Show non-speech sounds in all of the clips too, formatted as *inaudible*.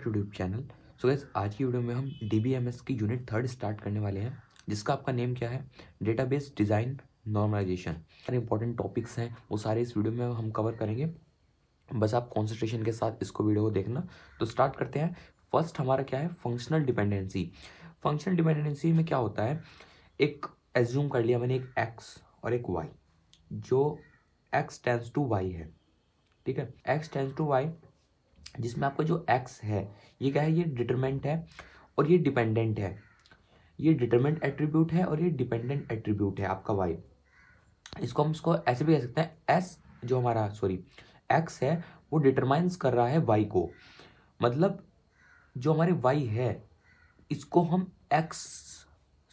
पर YouTube channel so gas आज की वीडियो में हम डी की यूनिट थर्ड स्टार्ट करने वाले हैं जिसका आपका नेम क्या है डेटाबेस डिज़ाइन नॉर्मलाइजेशन सारे इंपॉर्टेंट टॉपिक्स हैं वो सारे इस वीडियो में हम कवर करेंगे बस आप कॉन्सेंट्रेशन के साथ इसको वीडियो को देखना तो स्टार्ट करते हैं फर्स्ट हमारा क्या है फंक्शनल डिपेंडेंसी फंक्शनल डिपेंडेंसी में क्या होता है एक एज्यूम कर लिया मैंने एक एक्स और एक वाई जो एक्स टेंस टू वाई है ठीक है एक्स टेंस टू वाई जिसमें आपका जो एक्स है ये क्या है ये डिटरमेंट है और ये डिपेंडेंट है ये डिटरमेंट एट्रीब्यूट है और ये डिपेंडेंट एट्रीब्यूट है आपका वाई इसको हम इसको ऐसे भी कह सकते हैं एस जो हमारा सॉरी एक्स है वो डिटरमाइंस कर रहा है वाई को मतलब जो हमारे वाई है इसको हम एक्स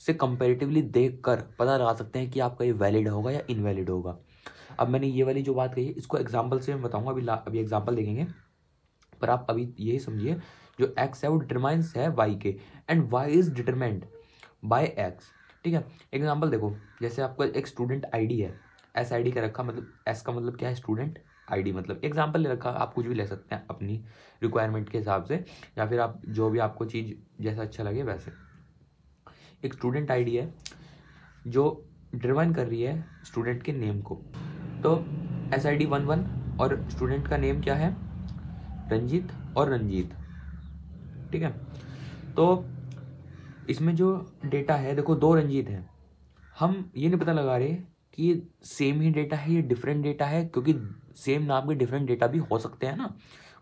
से कंपेरेटिवली देख कर पता लगा सकते हैं कि आपका ये वैलिड होगा या इनवैलिड होगा अब मैंने ये वाली जो बात कही है इसको एग्जाम्पल से मैं बताऊँगा अभी अभी एग्जाम्पल देखेंगे पर आप अभी यही समझिए जो एक्स है वो डिटरमाइंस है वाई के and Y is determined by X ठीक है एग्जाम्पल देखो जैसे आपका एक स्टूडेंट आईडी है एस आई डी का रखा मतलब एस का मतलब क्या है स्टूडेंट आईडी मतलब एग्जाम्पल ले रखा आप कुछ भी ले सकते हैं अपनी रिक्वायरमेंट के हिसाब से या फिर आप जो भी आपको चीज़ जैसा अच्छा लगे वैसे एक स्टूडेंट आईडी है जो ड्रिवन कर रही है स्टूडेंट के नेम को तो S I D one one और स्टूडेंट का नेम क्या है रंजीत और रंजीत ठीक है तो इसमें जो डेटा है देखो दो रंजीत हैं हम ये नहीं पता लगा रहे कि ये सेम ही डेटा है ये डिफरेंट डेटा है क्योंकि सेम नाम के डिफरेंट डेटा भी हो सकते हैं ना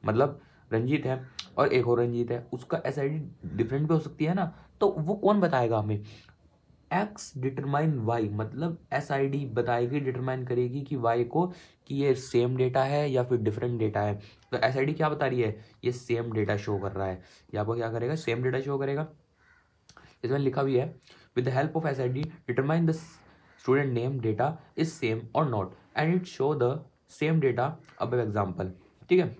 मतलब रंजीत है और एक और रंजीत है उसका एस आई डी डिफरेंट भी हो सकती है ना तो वो कौन बताएगा हमें एक्स डिटरमाइन वाई मतलब एस आई डी बताएगी डिटरमाइन करेगी कि वाई को कि ये सेम डेटा है या फिर डिफरेंट डेटा है तो एस आई डी क्या बता रही है ये सेम डेटा शो कर रहा है ये आपको क्या करेगा सेम डेटा शो करेगा इसमें लिखा भी है with the help of S I D determine the student name data is same और not and it show the same data अब एग्जाम्पल ठीक है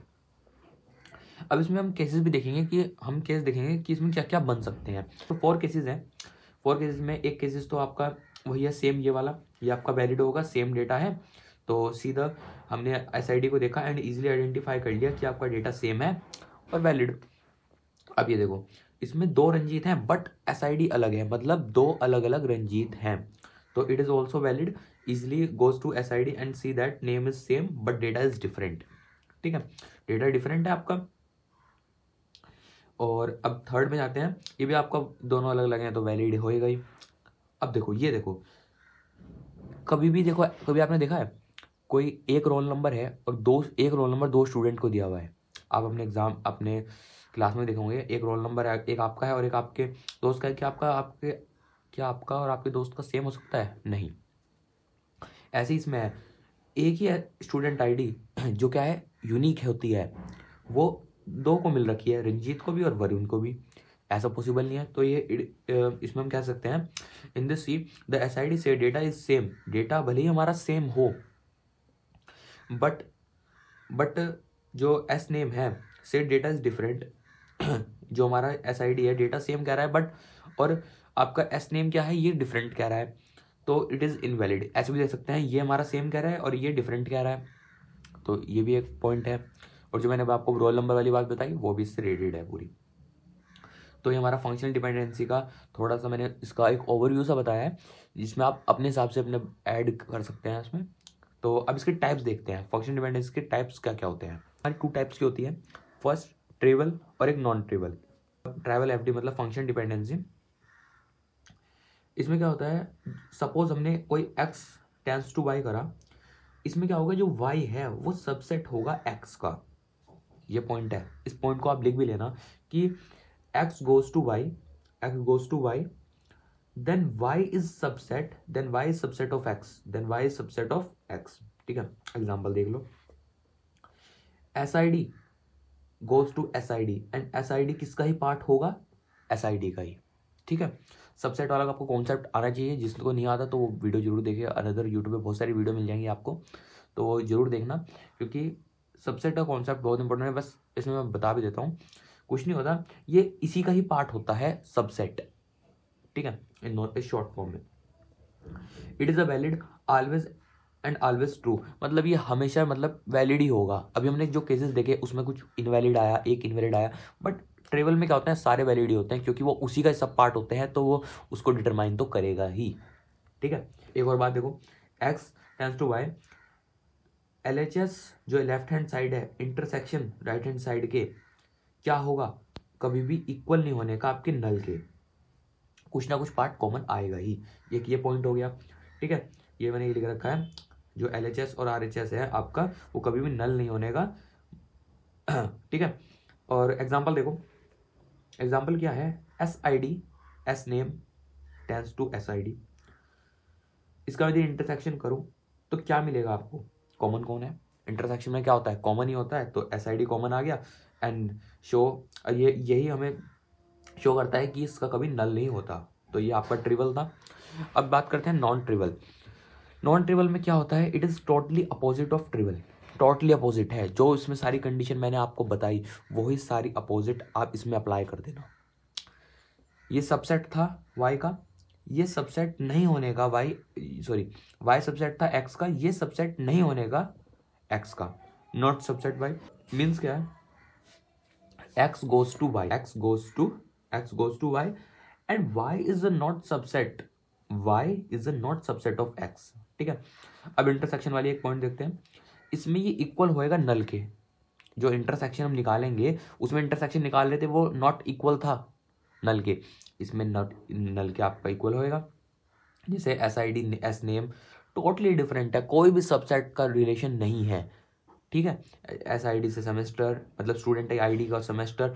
अब इसमें हम केसेस भी देखेंगे कि हम केस देखेंगे कि इसमें क्या क्या बन सकते हैं तो फोर केसेस हैं फोर केसेस में एक केसेस तो आपका वही है सेम ये वाला ये आपका वैलिड होगा सेम डेटा है तो सीधा हमने एस को देखा एंड इजिली आइडेंटिफाई कर लिया कि आपका डेटा सेम है और वैलिड अब ये देखो इसमें दो रंजीत हैं बट एस अलग है मतलब दो अलग अलग रंजीत हैं तो it is also valid easily goes to S and C that name is same but data is different ठीक है डेटा डिफरेंट है आपका और अब थर्ड में जाते हैं ये भी आपको दोनों अलग लगे हैं तो वैलिड होएगा ही अब देखो ये देखो कभी भी देखो कभी आपने देखा है कोई एक रोल नंबर है और दो एक रोल नंबर दो स्टूडेंट को दिया हुआ है आप अपने एग्ज़ाम अपने क्लास में देखोगे एक रोल नंबर है एक आपका है और एक आपके दोस्त का है क्या आपका आपके क्या आपका और आपके दोस्त का सेम हो सकता है नहीं ऐसे ही इसमें है एक ही स्टूडेंट आईडी जो क्या है यूनिक होती है वो दो को मिल रखी है रंजीत को भी और वरुण को भी ऐसा पॉसिबल नहीं है तो ये इसमें हम कह सकते हैं in this see the S I D से डेटा इज सेम डेटा भले ही हमारा सेम हो बट बट जो एस नेम है से डेटा इज डिफरेंट जो हमारा एस आई डी है डेटा सेम कह रहा है बट और आपका एस नेम क्या है ये डिफरेंट कह रहा है तो इट इज़ इनवैलिड ऐसे भी देख सकते हैं ये हमारा सेम कह रहा है और ये डिफरेंट कह रहा है तो ये भी एक पॉइंट है और जो मैंने आपको रोल नंबर वाली बात बताई वो भी इससे रिलेटेड है पूरी तो ये हमारा फंक्शनल डिपेंडेंसी का थोड़ा सा मैंने इसका एक ओवरव्यू सा बताया है जिसमें आप अपने हिसाब से अपने ऐड कर सकते हैं इसमें तो अब इसके टाइप्स देखते हैं फंक्शन डिपेंडेंसी के टाइप्स क्या क्या होते हैं हमारी टू टाइप्स की होती है फर्स्ट ट्रेवल और एक नॉन ट्रेवल ट्रेवल एफ मतलब फंक्शन डिपेंडेंसी इसमें क्या होता है सपोज हमने कोई एक्स टेंस टू वाई करा इसमें क्या होगा जो वाई है वो सबसेट होगा एक्स का ये पॉइंट है इस पॉइंट को आप लिख भी लेना कि X goes to Y X goes to Y then Y is subset then y is subset of x then y is subset of x ठीक है एग्जांपल देख लो S I D goes to S I D and S I D किसका ही part होगा S I D का ही ठीक है सबसेट वाला आपको कॉन्सेप्ट आना चाहिए जिसको नहीं आता तो वो वीडियो जरूर देखिए अनदर यूट्यूब पे बहुत सारी वीडियो मिल जाएंगी आपको तो जरूर देखना क्योंकि सबसेट का कॉन्सेप्ट बहुत इंपॉर्टेंट है बस इसमें मैं बता भी देता हूँ कुछ नहीं होता ये इसी का ही पार्ट होता है सबसेट ठीक है इन शॉर्ट फॉर्म में it is a valid always and always true मतलब ये हमेशा मतलब वैलिड ही होगा अभी हमने जो केसेस देखे उसमें कुछ इनवैलिड आया एक इनवैलिड आया बट ट्रेवल में क्या होता है सारे वैलिड ही होते हैं क्योंकि वो उसी का सब पार्ट होते हैं तो वो उसको डिटरमाइन तो करेगा ही ठीक है एक और बात देखो X tends to Y L जो लेफ्ट हैंड साइड है इंटरसेक्शन राइट हैंड साइड के क्या होगा कभी भी इक्वल नहीं होने का आपके नल के कुछ ना कुछ पार्ट कॉमन आएगा ही एक ये पॉइंट हो गया ठीक है ये मैंने ये लिख रखा है जो एल और आर है आपका वो कभी भी नल नहीं होने का *clears throat* ठीक है और एग्जाम्पल देखो एग्जाम्पल क्या है S I D S name tends to S I D इसका यदि इंटरसेक्शन करूँ तो क्या मिलेगा आपको कॉमन कौन है इंटरसेक्शन में क्या होता है कॉमन ही होता है तो एस आई डी कॉमन आ गया एंड शो ये यही हमें शो करता है कि इसका कभी नल नहीं होता तो ये आपका ट्रिवल था अब बात करते हैं नॉन ट्रिवल नॉन ट्रिवल में क्या होता है it is totally opposite of trivial totally opposite है जो इसमें सारी कंडीशन मैंने आपको बताई वही सारी अपोजिट आप इसमें अप्लाई कर देना ये सबसेट था वाई का ये सबसेट नहीं होने का वाई सॉरी वाई सबसेट था एक्स का ये सबसेट नहीं होने का एक्स का नॉट सबसेट वाई मीन्स क्या है X goes to Y X goes to X goes to Y and Y is a not subset Y is a not subset of X ठीक है अब इंटरसेक्शन वाली एक पॉइंट देखते हैं इसमें ये इक्वल होएगा नल के जो इंटरसेक्शन हम निकालेंगे उसमें इंटरसेक्शन निकाल रहे थे वो नॉट इक्वल था नल के इसमें नल के आपका इक्वल होएगा जैसे S I D S name totally different है कोई भी सबसेट का रिलेशन नहीं है ठीक है एस मतलब आई डी से सेमेस्टर मतलब स्टूडेंट आई डी का सेमेस्टर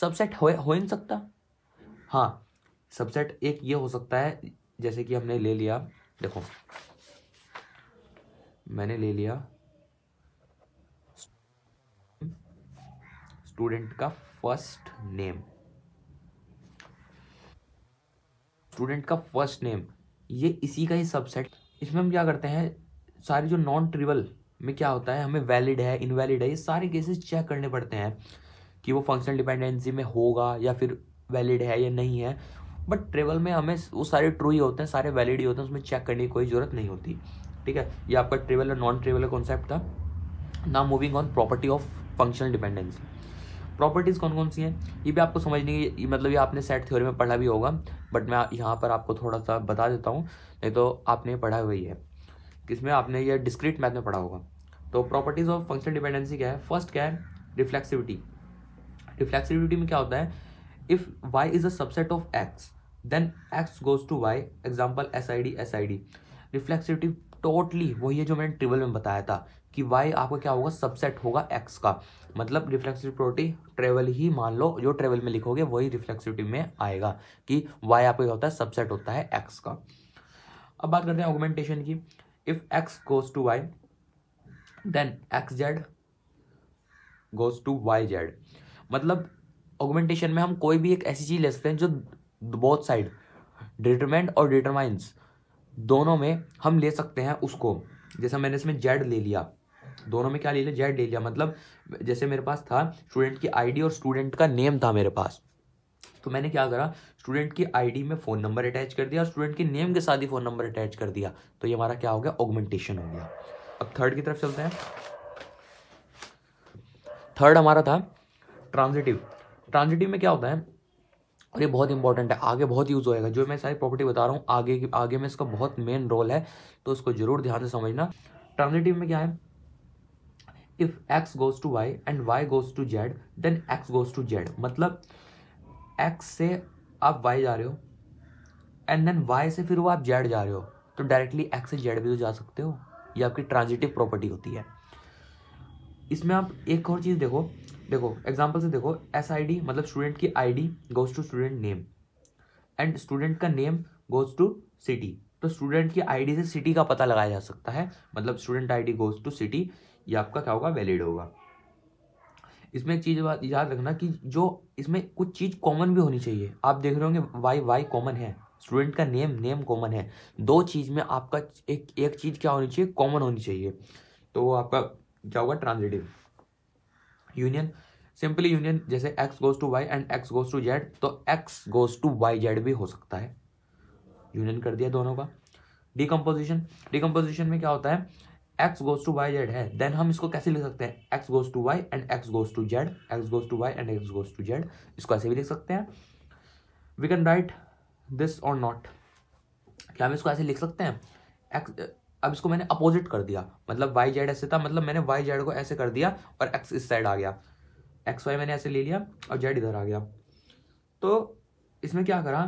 सबसेट हो हो नहीं सकता हाँ सबसेट एक ये हो सकता है जैसे कि हमने ले लिया देखो मैंने ले लिया स्टूडेंट का फर्स्ट नेम स्टूडेंट का फर्स्ट नेम ये इसी का ही सबसेट इसमें हम क्या करते हैं सारी जो नॉन ट्रिवल में क्या होता है हमें वैलिड है इनवैलिड है ये सारे केसेस चेक करने पड़ते हैं कि वो फंक्शनल डिपेंडेंसी में होगा या फिर वैलिड है या नहीं है बट ट्रेवल में हमें वो सारे ट्रू ही होते हैं सारे वैलिड ही होते हैं उसमें चेक करने की कोई ज़रूरत नहीं होती ठीक है ये आपका ट्रेवल और नॉन ट्रेवल का कॉन्सेप्ट था ना moving on property of functional dependency properties कौन कौन सी हैं ये भी आपको समझने की मतलब ये आपने सेट थ्योरी में पढ़ा भी होगा बट मैं यहाँ पर आपको थोड़ा सा बता देता हूँ नहीं तो आपने पढ़ा हुआ ही है किसमें आपने ये डिस्क्रीट मैथ में पढ़ा होगा तो प्रॉपर्टीज़ ऑफ फंक्शन डिपेंडेंसी क्या है फर्स्ट क्या है रिफ्लेक्सिविटी रिफ्लेक्सिविटी में क्या होता है if Y is a subset of X then X goes to Y example S I D S I D reflexivity totally वही है जो मैंने ट्रिबल में बताया था कि वाई आपका क्या होगा सबसेट होगा एक्स का मतलब रिफ्लेक्सिव प्रॉपर्टी ट्रेवल ही मान लो जो ट्रेवल में लिखोगे वही रिफ्लेक्सिविटी में आएगा कि वाई आपका क्या होता है सबसेट होता है एक्स का अब बात करते हैं ऑगमेंटेशन की if X goes to Y then X Z goes to Y Z मतलब ऑगमेंटेशन में हम कोई भी एक ऐसी चीज ले सकते हैं जो बोथ साइड डिटरमेंट और डिटरमाइंस दोनों में हम ले सकते हैं उसको जैसा मैंने इसमें जेड ले लिया दोनों में क्या ले लिया जेड ले लिया मतलब जैसे मेरे पास था स्टूडेंट की आईडी और स्टूडेंट का नेम था मेरे पास तो मैंने क्या करा स्टूडेंट की आईडी में फ़ोन नंबर अटैच कर दिया और स्टूडेंट के नेम के साथ ही फ़ोन नंबर अटैच कर दिया तो ये हमारा क्या हो गया ऑगमेंटेशन हो गया अब थर्ड की तरफ चलते हैं थर्ड हमारा था ट्रांजिटिव ट्रांजिटिव में क्या होता है और ये बहुत इंपॉर्टेंट है आगे बहुत यूज़ होएगा जो मैं सारी प्रॉपर्टी बता रहा हूँ आगे की आगे में इसका बहुत मेन रोल है तो उसको जरूर ध्यान से समझना ट्रांजिटिव में क्या है if X goes to Y and Y goes to Z then X goes to Z मतलब एक्स से आप वाई जा रहे हो एंड देन वाई से फिर वो आप जेड जा रहे हो तो डायरेक्टली एक्स से जेड भी तो जा सकते हो ये आपकी ट्रांजिटिव प्रॉपर्टी होती है इसमें आप एक और चीज़ देखो देखो एग्जाम्पल से देखो एस आई डी मतलब स्टूडेंट की I D goes to student name and student का नेम गोज टू सिटी तो स्टूडेंट की आई डी से सिटी का पता लगाया जा सकता है मतलब student I D goes to city ये आपका क्या होगा वैलिड होगा इसमें एक चीज़ याद रखना कि जो इसमें कुछ चीज़ कॉमन भी होनी चाहिए आप देख रहे होंगे वाई वाई कॉमन है स्टूडेंट का नेम नेम कॉमन है दो चीज़ में आपका एक एक चीज़ क्या होनी चाहिए कॉमन होनी चाहिए तो आपका क्या होगा ट्रांजिटिव यूनियन सिंपली यूनियन जैसे X goes to Y and X goes to Z तो X goes to Y Z भी हो सकता है यूनियन कर दिया दोनों का डिकम्पोजिशन डिकम्पोजिशन में क्या होता है X goes to Y Z है देन हम इसको कैसे लिख सकते हैं X goes to Y and X goes to Z X goes to Y and X goes to Z इसको ऐसे भी लिख सकते हैं वी कैन राइट दिस और नॉट क्या हम इसको ऐसे लिख सकते हैं एक्स अब इसको मैंने अपोजिट कर दिया मतलब वाई जेड ऐसे था मतलब मैंने वाई जेड को ऐसे कर दिया और एक्स इस साइड आ गया एक्स वाई मैंने ऐसे ले लिया और जेड इधर आ गया तो इसमें क्या करा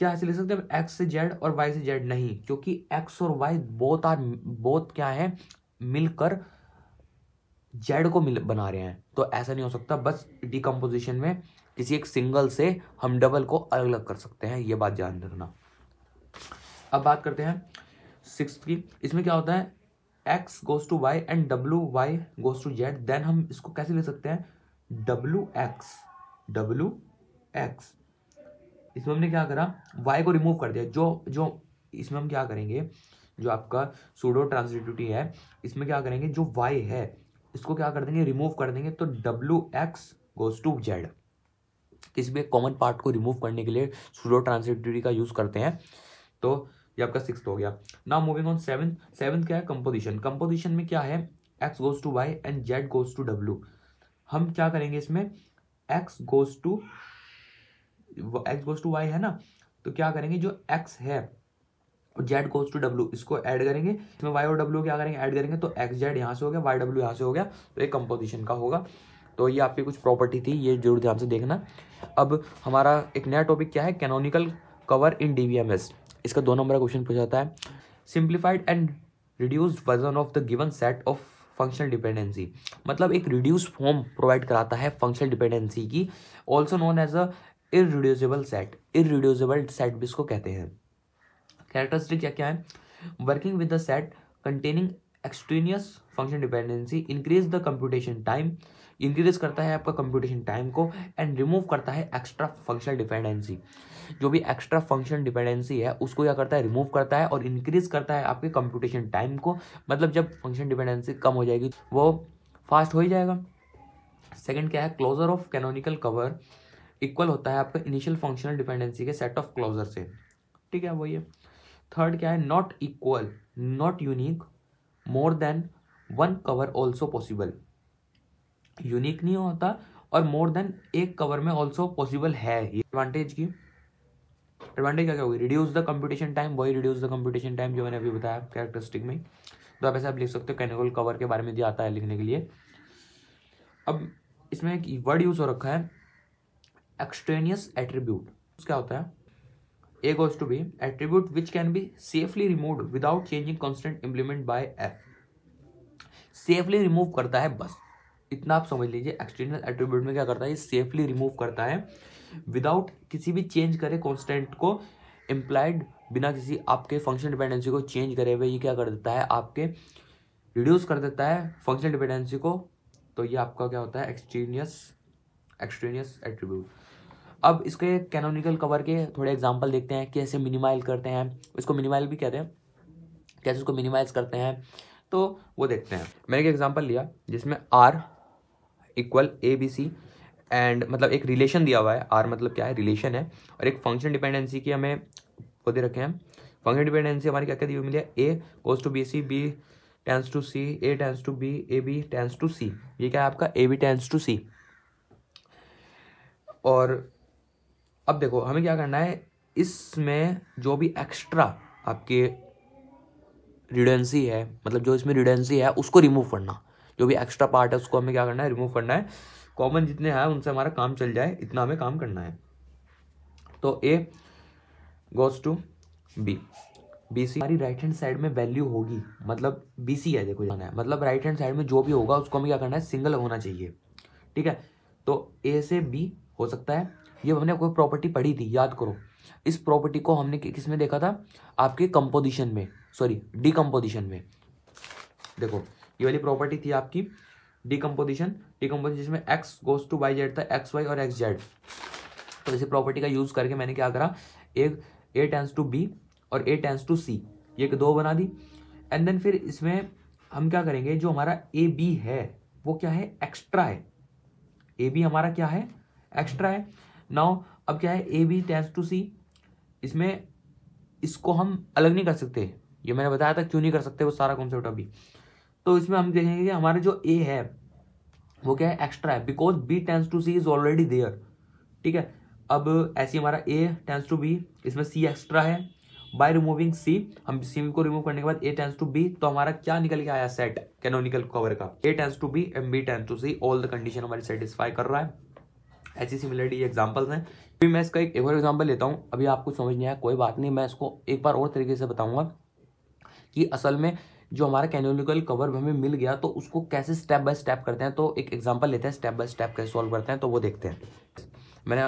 क्या ऐसे लिख सकते हैं एक्स से जेड और वाई से जेड नहीं क्योंकि एक्स और वाई बोथ आर बोथ क्या है मिलकर जेड को मिल बना रहे हैं तो ऐसा नहीं हो सकता बस डिकम्पोजिशन में किसी एक सिंगल से हम डबल को अलग अलग कर सकते हैं ये बात ध्यान रखना अब बात करते हैं सिक्स की इसमें क्या होता है X goes to Y and W Y goes to Z then हम इसको कैसे ले सकते हैं डब्ल्यू एक्स डब्ल्यू एक्स इसमें हमने क्या करा वाई को रिमूव कर दिया जो जो इसमें हम क्या करेंगे जो आपका सूडो ट्रांसटिट्यूटी है इसमें क्या करेंगे जो वाई है इसको क्या कर देंगे रिमूव कर देंगे तो W X goes to Z किसी भी कॉमन पार्ट को रिमूव करने के लिए सूडो ट्रांसटिट्यूटी का यूज़ करते हैं तो ये आपका सिक्स हो गया now moving on seven seven क्या है कंपोजिशन कंपोजिशन में क्या है X goes to Y and Z goes to W हम क्या करेंगे इसमें X goes to X goes to Y है ना तो क्या करेंगे जो एक्स है जेड गोज टू डब्ल्यू इसको एड करेंगे इसमें वाई और डब्ल्यू क्या करेंगे एड करेंगे तो एक्स जेड यहाँ से हो गया वाई डब्ल्यू यहाँ से हो गया तो एक कंपोजिशन का होगा तो ये आपकी कुछ प्रॉपर्टी थी ये जरूर ध्यान से देखना अब हमारा एक नया टॉपिक क्या है कैनोनिकल कवर इन डी इसका दो नंबर क्वेश्चन पूछा जाता है simplified and reduced version of the given set of functional dependency मतलब एक रिड्यूस फॉर्म प्रोवाइड कराता है फंक्शनल डिपेंडेंसी की also known as a irreducible set irreducible set भी इसको कहते हैं कैरेक्टरिस्टिक क्या क्या है working with the set containing extraneous function dependency increase the computation time increase करता है आपका कंप्यूटेशन टाइम को एंड रिमूव करता है एक्स्ट्रा फंक्शनल डिपेंडेंसी जो भी एक्स्ट्रा फंक्शनल डिपेंडेंसी है उसको क्या करता है रिमूव करता है और इंक्रीज करता है आपके कंप्यूटेशन टाइम को मतलब जब फंक्शन डिपेंडेंसी कम हो जाएगी वो फास्ट हो ही जाएगा सेकेंड क्या है closure of canonical cover equal होता है आपका इनिशियल फंक्शनल डिपेंडेंसी के सेट ऑफ क्लोजर से ठीक है वही है थर्ड क्या है not equal not unique more than one cover also possible unique नहीं होता और मोर देन एक कवर में ऑल्सो पॉसिबल है ये एडवांटेज की एडवांटेज क्या क्या होगी रिड्यूस द कंप्यूटेशन टाइम वही रिड्यूस द कंप्यूटेशन टाइम जो मैंने अभी बताया कैरेक्टरिस्टिक में तो आप ऐसे आप लिख सकते हो कैनिकल कवर के बारे में दिया आता है लिखने के लिए अब इसमें एक वर्ड यूज़ हो रखा है एक्सट्रेनियस एट्रीब्यूट क्या होता है A goes to B attribute which can be safely remove without changing constant implement by F safely remove करता है बस इतना आप समझ लीजिए एक्सटर्नल एट्रीब्यूट में क्या करता है ये सेफली रिमूव करता है विदाउट किसी भी चेंज करे कॉन्स्टेंट को इम्प्लाइड बिना किसी आपके फंक्शन डिपेंडेंसी को चेंज करे हुए ये क्या कर देता है आपके रिड्यूस कर देता है फंक्शन डिपेंडेंसी को तो ये आपका क्या होता है एक्सट्रीनियस एक्सट्रीनियस एट्रीब्यूट अब इसके कैनोनिकल कवर के थोड़े एग्जाम्पल देखते हैं कैसे मिनिमाइल करते हैं इसको मिनिमाइल भी कहते हैं कैसे उसको मिनिमाइज करते हैं तो वो देखते हैं मैंने एक एग्जाम्पल लिया जिसमें R equal A B C and मतलब एक रिलेशन दिया हुआ है आर मतलब क्या है रिलेशन है और एक फंक्शन डिपेंडेंसी की हमें वो दे रखे हैं फंक्शन डिपेंडेंसी हमारी क्या क्या दी हुई मिली है A goes to B C B tends to C A tense to B A B tends to C ये क्या है आपका A B tends to C और अब देखो हमें क्या करना है इसमें जो भी एक्स्ट्रा आपके रिडेंसी है मतलब जो इसमें रिडेंसी है उसको रिमूव करना जो भी एक्स्ट्रा पार्ट है उसको हमें क्या करना है रिमूव करना है कॉमन जितने हैं उनसे हमारा काम चल जाए इतना हमें काम करना है तो A goes to B B C हमारी राइट हैंड साइड में वैल्यू होगी मतलब बी सी है देखो जाना है मतलब राइट हैंड साइड में जो भी होगा उसको हमें क्या करना है सिंगल होना चाहिए ठीक है तो ए से बी हो सकता है ये हमने कोई प्रॉपर्टी पढ़ी थी याद करो इस प्रॉपर्टी को हमने किस में देखा था आपके कंपोजिशन में सॉरी डिकम्पोजिशन में देखो ये वाली प्रॉपर्टी थी आपकी डिकम्पोजिशन डिकम्पोजिशन में X goes to Y Z था एक्स वाई और एक्स जेड तो इसी प्रॉपर्टी का यूज़ करके मैंने क्या करा एक ए टेंस टू बी और ए टेंस टू सी ये दो बना दी एंड देन फिर इसमें हम क्या करेंगे जो हमारा ए बी है वो क्या है एक्स्ट्रा है ए बी हमारा क्या है एक्स्ट्रा है नाउ अब क्या है A B tends to C इसमें इसको हम अलग नहीं कर सकते ये मैंने बताया था क्यों नहीं कर सकते वो सारा कॉन्सेप्ट अभी तो इसमें हम देखेंगे कि हमारे जो ए है वो क्या है एक्स्ट्रा है because B tends to C is already there ठीक है अब ऐसे हमारा ए टेंस टू बी इसमें सी एक्स्ट्रा है बाय रिमूविंग सी हम सी को रिमूव करने के बाद ए टेंस टू बी तो हमारा क्या निकल के आया सेट कैनोनिकल कवर का A tense to B and B tends to C all the condition हमारी सेटिस्फाई कर रहा है ऐसी सिमिलरिटी एग्जाम्पल्स हैं फिर मैं इसका एक, और एग्जाम्पल लेता हूँ अभी आपको समझ नहीं आया कोई बात नहीं मैं इसको एक बार और तरीके से बताऊँगा कि असल में जो हमारा कैनोनिकल कवर हमें मिल गया तो उसको कैसे स्टेप बाय स्टेप करते हैं तो एक एग्जाम्पल लेते हैं स्टेप बाय स्टेप कैसे सॉल्व करते हैं तो वो देखते हैं मैंने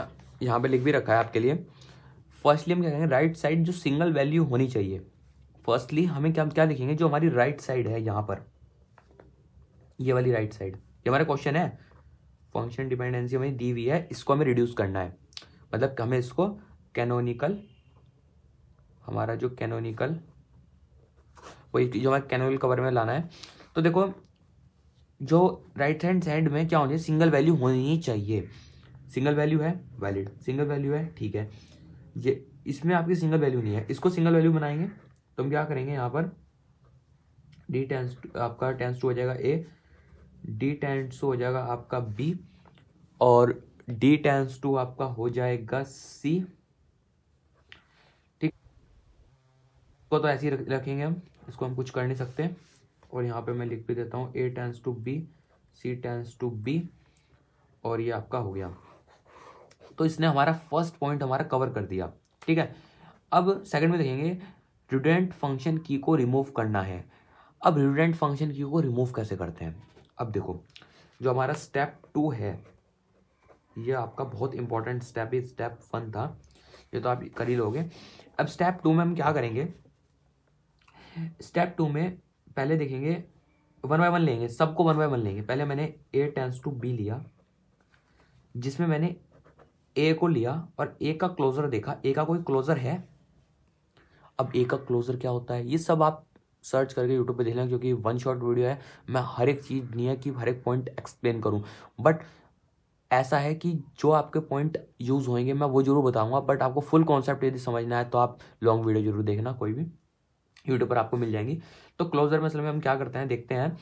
यहाँ पे लिख भी रखा है आपके लिए फर्स्टली हम क्या कहेंगे राइट साइड जो सिंगल वैल्यू होनी चाहिए फर्स्टली हमें क्या क्या लिखेंगे जो हमारी राइट right साइड है यहाँ पर ये वाली राइट right साइड ये हमारा क्वेश्चन है फंक्शन डिपेंडेंसी हमें दी हुई है इसको हमें रिड्यूस करना है मतलब हमें इसको कैनोनिकल हमारा जो कैनोनिकल वही जो हमें कैनोनिकल कवर में लाना है तो देखो जो राइट हैंड साइड में क्या होनी है सिंगल वैल्यू होनी चाहिए सिंगल वैल्यू है वैलिड सिंगल वैल्यू है ठीक है ये इसमें आपकी सिंगल वैल्यू नहीं है इसको सिंगल वैल्यू बनाएंगे तो हम क्या करेंगे यहाँ पर डी टेंस आपका टेंस टू हो जाएगा ए डी टेंस टू हो जाएगा आपका बी और डी टेंस टू आपका हो जाएगा सी ठीक को तो ऐसे ही रखेंगे हम इसको हम कुछ कर नहीं सकते और यहाँ पे मैं लिख भी देता हूँ A tense to B C tends to B और ये आपका हो गया तो इसने हमारा फर्स्ट पॉइंट हमारा कवर कर दिया ठीक है अब सेकंड में देखेंगे रिडेंट फंक्शन की को रिमूव करना है अब रिडेंट फंक्शन की को रिमूव कैसे करते हैं अब देखो जो हमारा स्टेप टू है ये आपका बहुत इंपॉर्टेंट स्टेप है स्टेप वन था ये तो आप कर ही लोगे अब स्टेप टू में हम क्या करेंगे स्टेप टू में पहले देखेंगे वन बाय वन लेंगे सबको वन बाय वन लेंगे पहले मैंने ए टेंस टू बी लिया जिसमें मैंने ए को लिया और ए का क्लोजर देखा ए का कोई क्लोजर है अब ए का क्लोजर क्या होता है ये सब आप सर्च करके यूट्यूब पे देख लेंगे क्योंकि वन शॉट वीडियो है मैं हर एक चीज़ नहीं है कि हर एक पॉइंट एक्सप्लेन करूँ बट ऐसा है कि जो आपके पॉइंट यूज़ होंगे मैं वो जरूर बताऊंगा बट आपको फुल कॉन्सेप्ट यदि समझना है तो आप लॉन्ग वीडियो जरूर देखना कोई भी यूट्यूब पर आपको मिल जाएंगी तो क्लोजर में असल में हम क्या करते हैं देखते हैं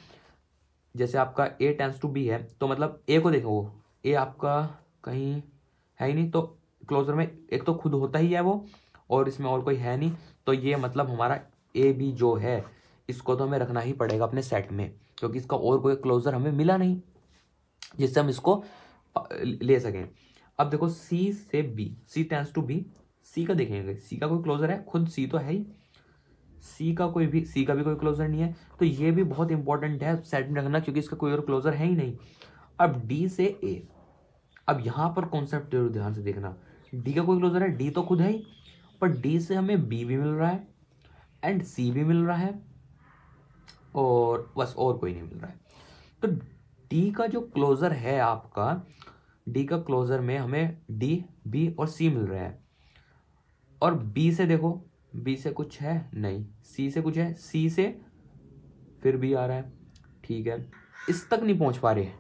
जैसे आपका ए टेंस टू बी है तो मतलब ए को देखो ए आपका कहीं है ही नहीं तो क्लोजर में एक तो खुद होता ही है वो और इसमें और कोई है नहीं तो ये मतलब हमारा ए बी जो है इसको तो हमें रखना ही पड़ेगा अपने सेट में क्योंकि इसका और कोई क्लोजर हमें मिला नहीं जिससे हम इसको ले सकें अब देखो सी से B C tends to B C का देखेंगे सी का कोई क्लोजर है खुद सी तो है ही सी का कोई भी सी का भी कोई क्लोजर नहीं है तो ये भी बहुत इंपॉर्टेंट है सेट में रखना क्योंकि इसका कोई और क्लोजर है ही नहीं अब डी से ए अब यहाँ पर कॉन्सेप्ट जरूर ध्यान से देखना डी का कोई क्लोजर है डी तो खुद है ही पर डी से हमें बी भी मिल रहा है एंड सी भी मिल रहा है और बस और कोई नहीं मिल रहा है तो डी का जो क्लोज़र है आपका डी का क्लोज़र में हमें डी बी और सी मिल रहा है और बी से देखो बी से कुछ है नहीं सी से कुछ है सी से फिर भी आ रहा है ठीक है इस तक नहीं पहुंच पा रहे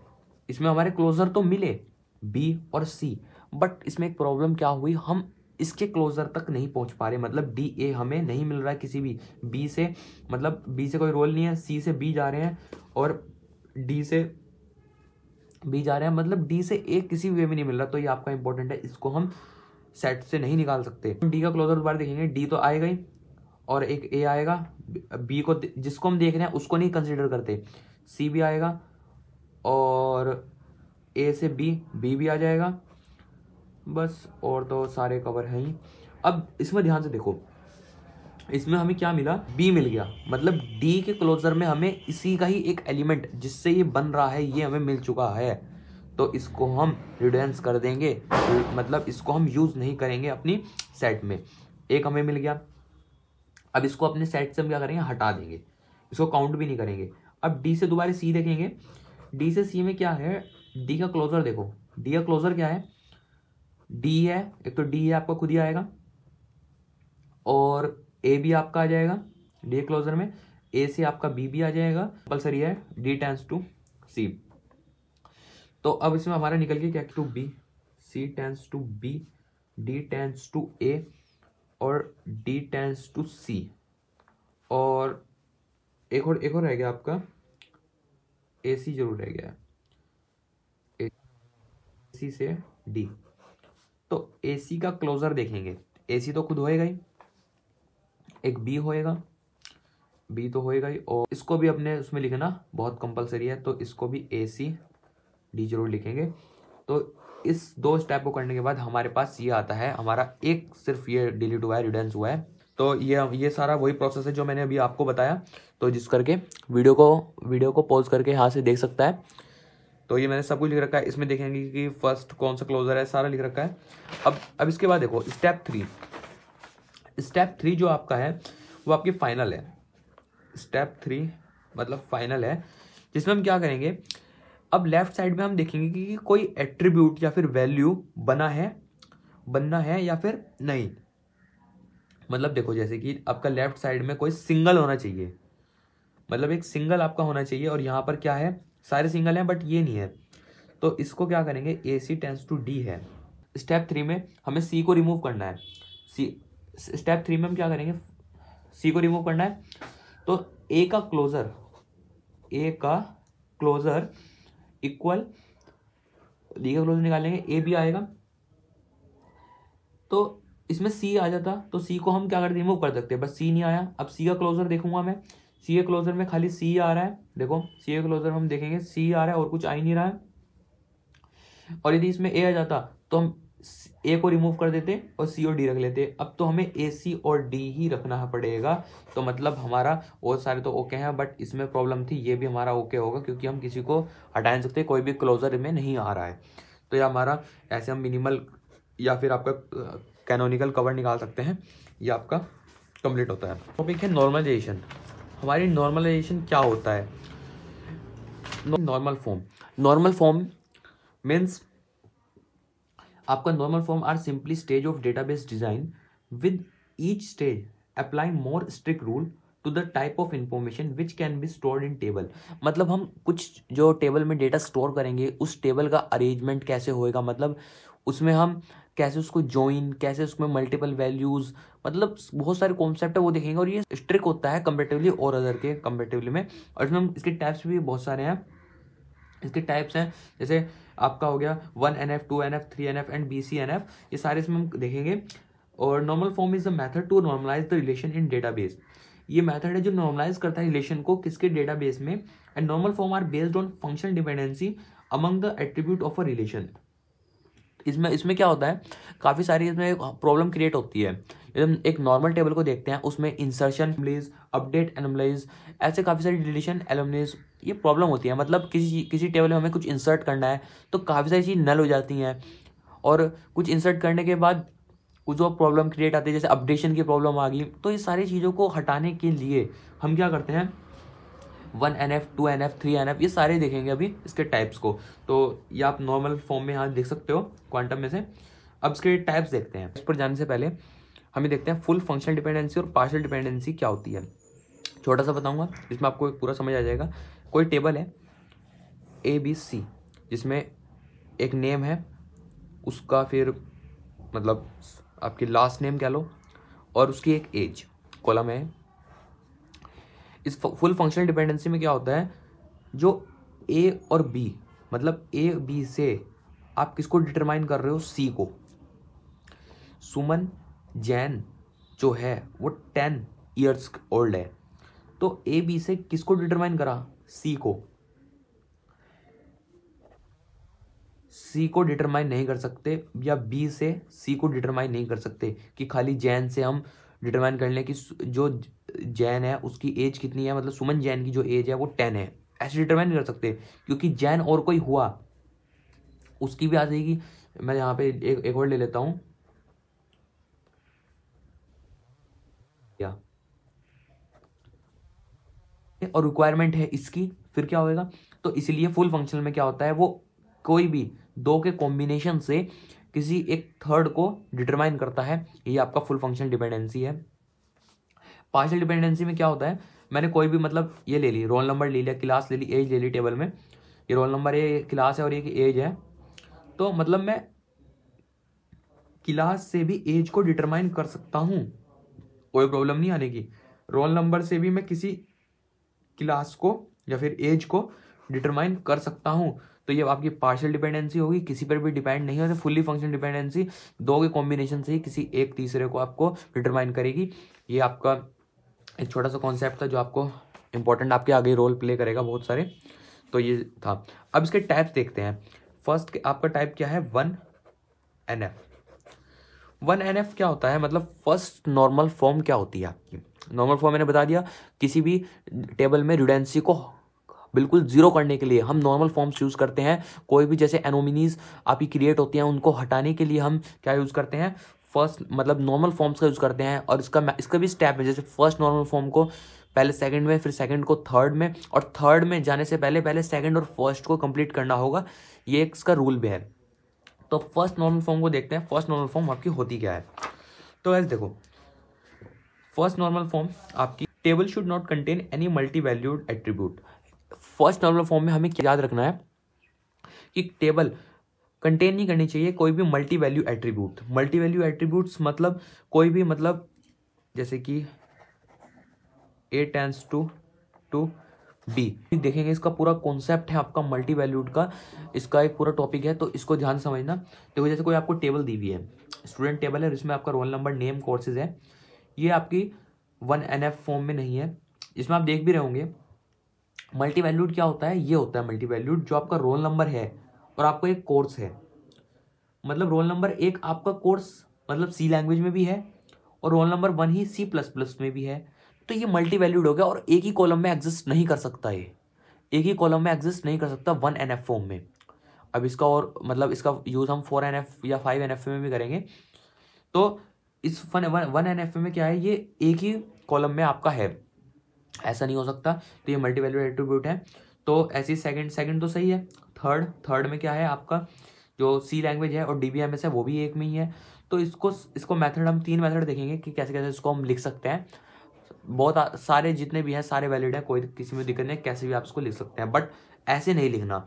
इसमें हमारे क्लोज़र तो मिले बी और सी बट इसमें एक प्रॉब्लम क्या हुई हम इसके क्लोजर तक नहीं पहुंच पा रहे मतलब डी ए हमें नहीं मिल रहा किसी भी बी से मतलब बी से कोई रोल नहीं है सी से बी जा रहे हैं और डी से बी जा रहे हैं मतलब डी से ए किसी वे में नहीं मिल रहा तो ये आपका इंपॉर्टेंट है इसको हम सेट से नहीं निकाल सकते डी का क्लोजर दोबारा देखेंगे डी तो आएगा ही और एक ए आएगा बी को जिसको हम देख रहे हैं उसको नहीं कंसिडर करते सी भी आएगा और ए से बी बी भी आ जाएगा बस और तो सारे कवर हैं ही अब इसमें ध्यान से देखो इसमें हमें क्या मिला बी मिल गया मतलब डी के क्लोजर में हमें इसी का ही एक एलिमेंट जिससे ये बन रहा है ये हमें मिल चुका है तो इसको हम रिडेंस कर देंगे मतलब इसको हम यूज़ नहीं करेंगे अपनी सेट में एक हमें मिल गया अब इसको अपने सेट से हम क्या करेंगे हटा देंगे इसको काउंट भी नहीं करेंगे अब डी से दोबारा सी देखेंगे डी से सी में क्या है डी का क्लोजर देखो डी का क्लोजर क्या है डी है एक तो डी आपका खुद ही आएगा और ए भी आपका आ जाएगा डी क्लोजर में ए से आपका बी भी आ जाएगा कंपल्सरी है डी टेंस टू सी तो अब इसमें हमारा निकल के क्या to B C tends to B D tends to A और डी टेंस टू सी और एक और एक और रह गया आपका ए सी जरूर रह गया ए सी से डी तो ए सी का क्लोजर देखेंगे ए सी तो खुद होएगा ही एक बी होएगा बी तो होएगा ही और इसको भी अपने उसमें लिखना बहुत कंपलसरी है तो इसको भी ए सी डी जरूर लिखेंगे तो इस दो स्टेप को करने के बाद हमारे पास ये आता है हमारा एक सिर्फ ये डिलीट हुआ है रिडेंस हुआ है तो ये ये सारा वही प्रोसेस है जो मैंने अभी आपको बताया तो जिस करके वीडियो को वीडियो को पॉज करके यहाँ से देख सकता है तो ये मैंने सब कुछ लिख रखा है इसमें देखेंगे कि फर्स्ट कौन सा क्लोजर है सारा लिख रखा है अब अब इसके बाद देखो स्टेप थ्री स्टेप थ्री जो आपका है वो आपकी फाइनल है स्टेप थ्री मतलब फाइनल है जिसमें हम क्या करेंगे अब लेफ्ट साइड में हम देखेंगे कि कोई एट्रीब्यूट या फिर वैल्यू बना है बनना है या फिर नहीं मतलब देखो जैसे कि आपका लेफ्ट साइड में कोई सिंगल होना चाहिए मतलब एक सिंगल आपका होना चाहिए और यहाँ पर क्या है सारे सिंगल हैं बट ये नहीं है तो इसको क्या करेंगे A C tends to D है स्टेप थ्री में हमें सी को रिमूव करना है सी स्टेप थ्री में हम क्या करेंगे सी को रिमूव करना है तो ए का क्लोजर ए का क्लोजर इक्वल डी का क्लोजर निकालेंगे ए भी आएगा तो इसमें सी आ जाता तो सी को हम क्या कर रिमूव कर सकते हैं बस सी नहीं आया अब सी का क्लोजर देखूंगा मैं सी ए क्लोजर में खाली सी आ रहा है देखो सी ए क्लोजर में हम देखेंगे सी आ रहा है और कुछ आ ही नहीं रहा है और यदि इसमें ए आ जाता तो हम ए को रिमूव कर देते और सी और डी रख लेते अब तो हमें ए सी और डी ही रखना पड़ेगा तो मतलब हमारा और सारे तो ओके हैं बट इसमें प्रॉब्लम थी ये भी हमारा ओके होगा क्योंकि हम किसी को हटा नहीं सकते कोई भी क्लोजर में नहीं आ रहा है तो या हमारा ऐसे हम मिनिमल या फिर आपका कैनोनिकल कवर निकाल सकते हैं या आपका कंप्लीट होता है टॉपिक है नॉर्मलाइजेशन हमारी नॉर्मलाइजेशन क्या होता है normal form normal form means आपका normal form are simply stage of database design with each stage apply more strict rule to the type of information which can be stored in table मतलब हम कुछ जो table में data store करेंगे उस table का arrangement कैसे होएगा मतलब उसमें हम कैसे उसको ज्वाइन कैसे उसमें मल्टीपल वैल्यूज़ मतलब बहुत सारे कॉन्सेप्ट है वो देखेंगे और ये स्ट्रिक होता है कंपेटिवली और अदर के कंपेटिवली में और इसमें इसके टाइप्स भी बहुत सारे हैं इसके टाइप्स हैं जैसे आपका हो गया one N F two N F three N F and B C N F ये सारे इसमें हम देखेंगे और normal form is the method to normalize the relation in base ये मैथड है जो नॉर्मलाइज करता है रिलेशन को किसके बेस में and normal form are based on function dependency among the attribute of a relation इसमें इसमें क्या होता है काफ़ी सारी इसमें प्रॉब्लम क्रिएट होती है एकदम एक नॉर्मल टेबल को देखते हैं उसमें इंसर्शन एनमलेज अपडेट एनमलेज ऐसे काफ़ी सारी डिलीशन एलमलीज ये प्रॉब्लम होती है मतलब किसी किसी टेबल में हमें कुछ इंसर्ट करना है तो काफ़ी सारी चीज़ नल हो जाती हैं और कुछ इंसर्ट करने के बाद कुछ जो प्रॉब्लम क्रिएट आती है जैसे अपडेशन की प्रॉब्लम आ गई तो ये सारी चीज़ों को हटाने के लिए हम क्या करते हैं one N F two N F three N F ये सारे देखेंगे अभी इसके टाइप्स को तो ये आप नॉर्मल फॉर्म में यहाँ देख सकते हो क्वांटम में से अब इसके टाइप्स देखते हैं इस पर जाने से पहले हमें देखते हैं फुल फंक्शनल डिपेंडेंसी और पार्शल डिपेंडेंसी क्या होती है छोटा सा बताऊंगा इसमें आपको पूरा समझ आ जाएगा कोई टेबल है ए बी सी जिसमें एक नेम है उसका फिर मतलब आपकी लास्ट नेम कह लो और उसकी एक एज कॉलम है इस फुल फंक्शनल डिपेंडेंसी में क्या होता है जो ए और बी मतलब ए बी से आप किसको डिटरमाइन कर रहे हो सी को सुमन जैन जो है वो टेन ईयर्स ओल्ड है तो ए बी से किसको डिटरमाइन करा सी को सी को डिटरमाइन नहीं कर सकते या बी से सी को डिटरमाइन नहीं कर सकते कि खाली जैन से हम डिटरमाइन कर लें कि जो जैन है उसकी एज कितनी है मतलब सुमन जैन की जो एज है वो टेन है ऐसे डिटरमाइन कर सकते क्योंकि जैन और कोई हुआ उसकी भी आ जाएगी मैं यहाँ पे एक एक और ले लेता हूँ क्या और रिक्वायरमेंट है इसकी फिर क्या होएगा तो इसलिए फुल फंक्शनल में क्या होता है वो कोई भी दो के कॉम्बिनेशन से किसी एक थर्ड को डिटरमाइन करता है ये आपका फुल फंक्शन डिपेंडेंसी है पार्शियल डिपेंडेंसी में क्या होता है मैंने कोई भी मतलब ये ले ली रोल नंबर ले लिया क्लास ले ली एज ले ली टेबल में ये रोल नंबर ये क्लास है और ये एज है तो मतलब मैं क्लास से भी एज को डिटरमाइन कर सकता हूँ कोई प्रॉब्लम नहीं आने की रोल नंबर से भी मैं किसी क्लास को या फिर एज को डिटरमाइन कर सकता हूँ तो ये आपकी पार्शियल डिपेंडेंसी होगी किसी पर भी डिपेंड नहीं होते फुल्ली फंक्शनल डिपेंडेंसी दो के कॉम्बिनेशन से ही किसी एक तीसरे को आपको डिटरमाइन करेगी ये आपका एक छोटा सा कॉन्सेप्ट था जो आपको इंपॉर्टेंट आपके आगे रोल प्ले करेगा बहुत सारे तो ये था अब इसके टाइप देखते हैं फर्स्ट आपका टाइप क्या है one N F one N F क्या होता है मतलब फर्स्ट नॉर्मल फॉर्म क्या होती है आपकी नॉर्मल फॉर्म मैंने बता दिया किसी भी टेबल में रिडेंसी को बिल्कुल जीरो करने के लिए हम नॉर्मल फॉर्म्स यूज़ करते हैं कोई भी जैसे एनोमिनीज आपकी क्रिएट होती हैं उनको हटाने के लिए हम क्या यूज़ करते हैं फर्स्ट मतलब नॉर्मल फॉर्म्स का यूज़ करते हैं और इसका इसका भी स्टेप है जैसे फर्स्ट नॉर्मल फॉर्म को पहले सेकंड में फिर सेकंड को थर्ड में और थर्ड में जाने से पहले पहले सेकंड और फर्स्ट को कंप्लीट करना होगा ये इसका रूल भी है तो फर्स्ट नॉर्मल फॉर्म को देखते हैं फर्स्ट नॉर्मल फॉर्म आपकी होती क्या है तो ऐसे देखो फर्स्ट नॉर्मल फॉर्म आपकी table should not contain any multi valued attribute first normal form में हमें याद रखना है कि टेबल कंटेन नहीं करनी चाहिए कोई भी multi value attribute multi value attributes मतलब कोई भी मतलब जैसे कि A tense two two B देखेंगे इसका पूरा कॉन्सेप्ट है आपका मल्टी वैल्यूड का इसका एक पूरा टॉपिक है तो इसको ध्यान समझना देखो जैसे कोई आपको टेबल दी हुई है स्टूडेंट टेबल है जिसमें आपका रोल नंबर नेम कोर्सेज है ये आपकी वन एन एफ फॉर्म में नहीं है इसमें आप देख भी रहे होंगे मल्टी वैल्यूड क्या होता है ये होता है मल्टी वैल्यूड जो आपका रोल नंबर है और आपका एक कोर्स है मतलब रोल नंबर एक आपका कोर्स मतलब सी लैंग्वेज में भी है और रोल नंबर वन ही सी प्लस प्लस में भी है तो ये मल्टी वैल्यूड हो गया और एक ही कॉलम में एग्जिस्ट नहीं कर सकता ये एक ही कॉलम में एग्जिस्ट नहीं कर सकता वन एन एफ फॉर्म में अब इसका और मतलब इसका यूज़ हम फोर एन एफ या फाइव एन एफ में भी करेंगे तो इस फन वन एन एफ में क्या है ये एक ही कॉलम में आपका है ऐसा नहीं हो सकता तो ये मल्टी वैल्यूड एट्रीब्यूट है तो ऐसी सेकंड सेकंड तो सही है थर्ड थर्ड में क्या है आपका जो सी लैंग्वेज है और डी बी एम एस है वो भी एक में ही है तो इसको इसको मेथड हम तीन मेथड देखेंगे कि कैसे कैसे इसको हम लिख सकते हैं बहुत आ, सारे जितने भी हैं सारे वैलिड हैं कोई किसी में दिक्कत नहीं कैसे भी आप इसको लिख सकते हैं बट ऐसे नहीं लिखना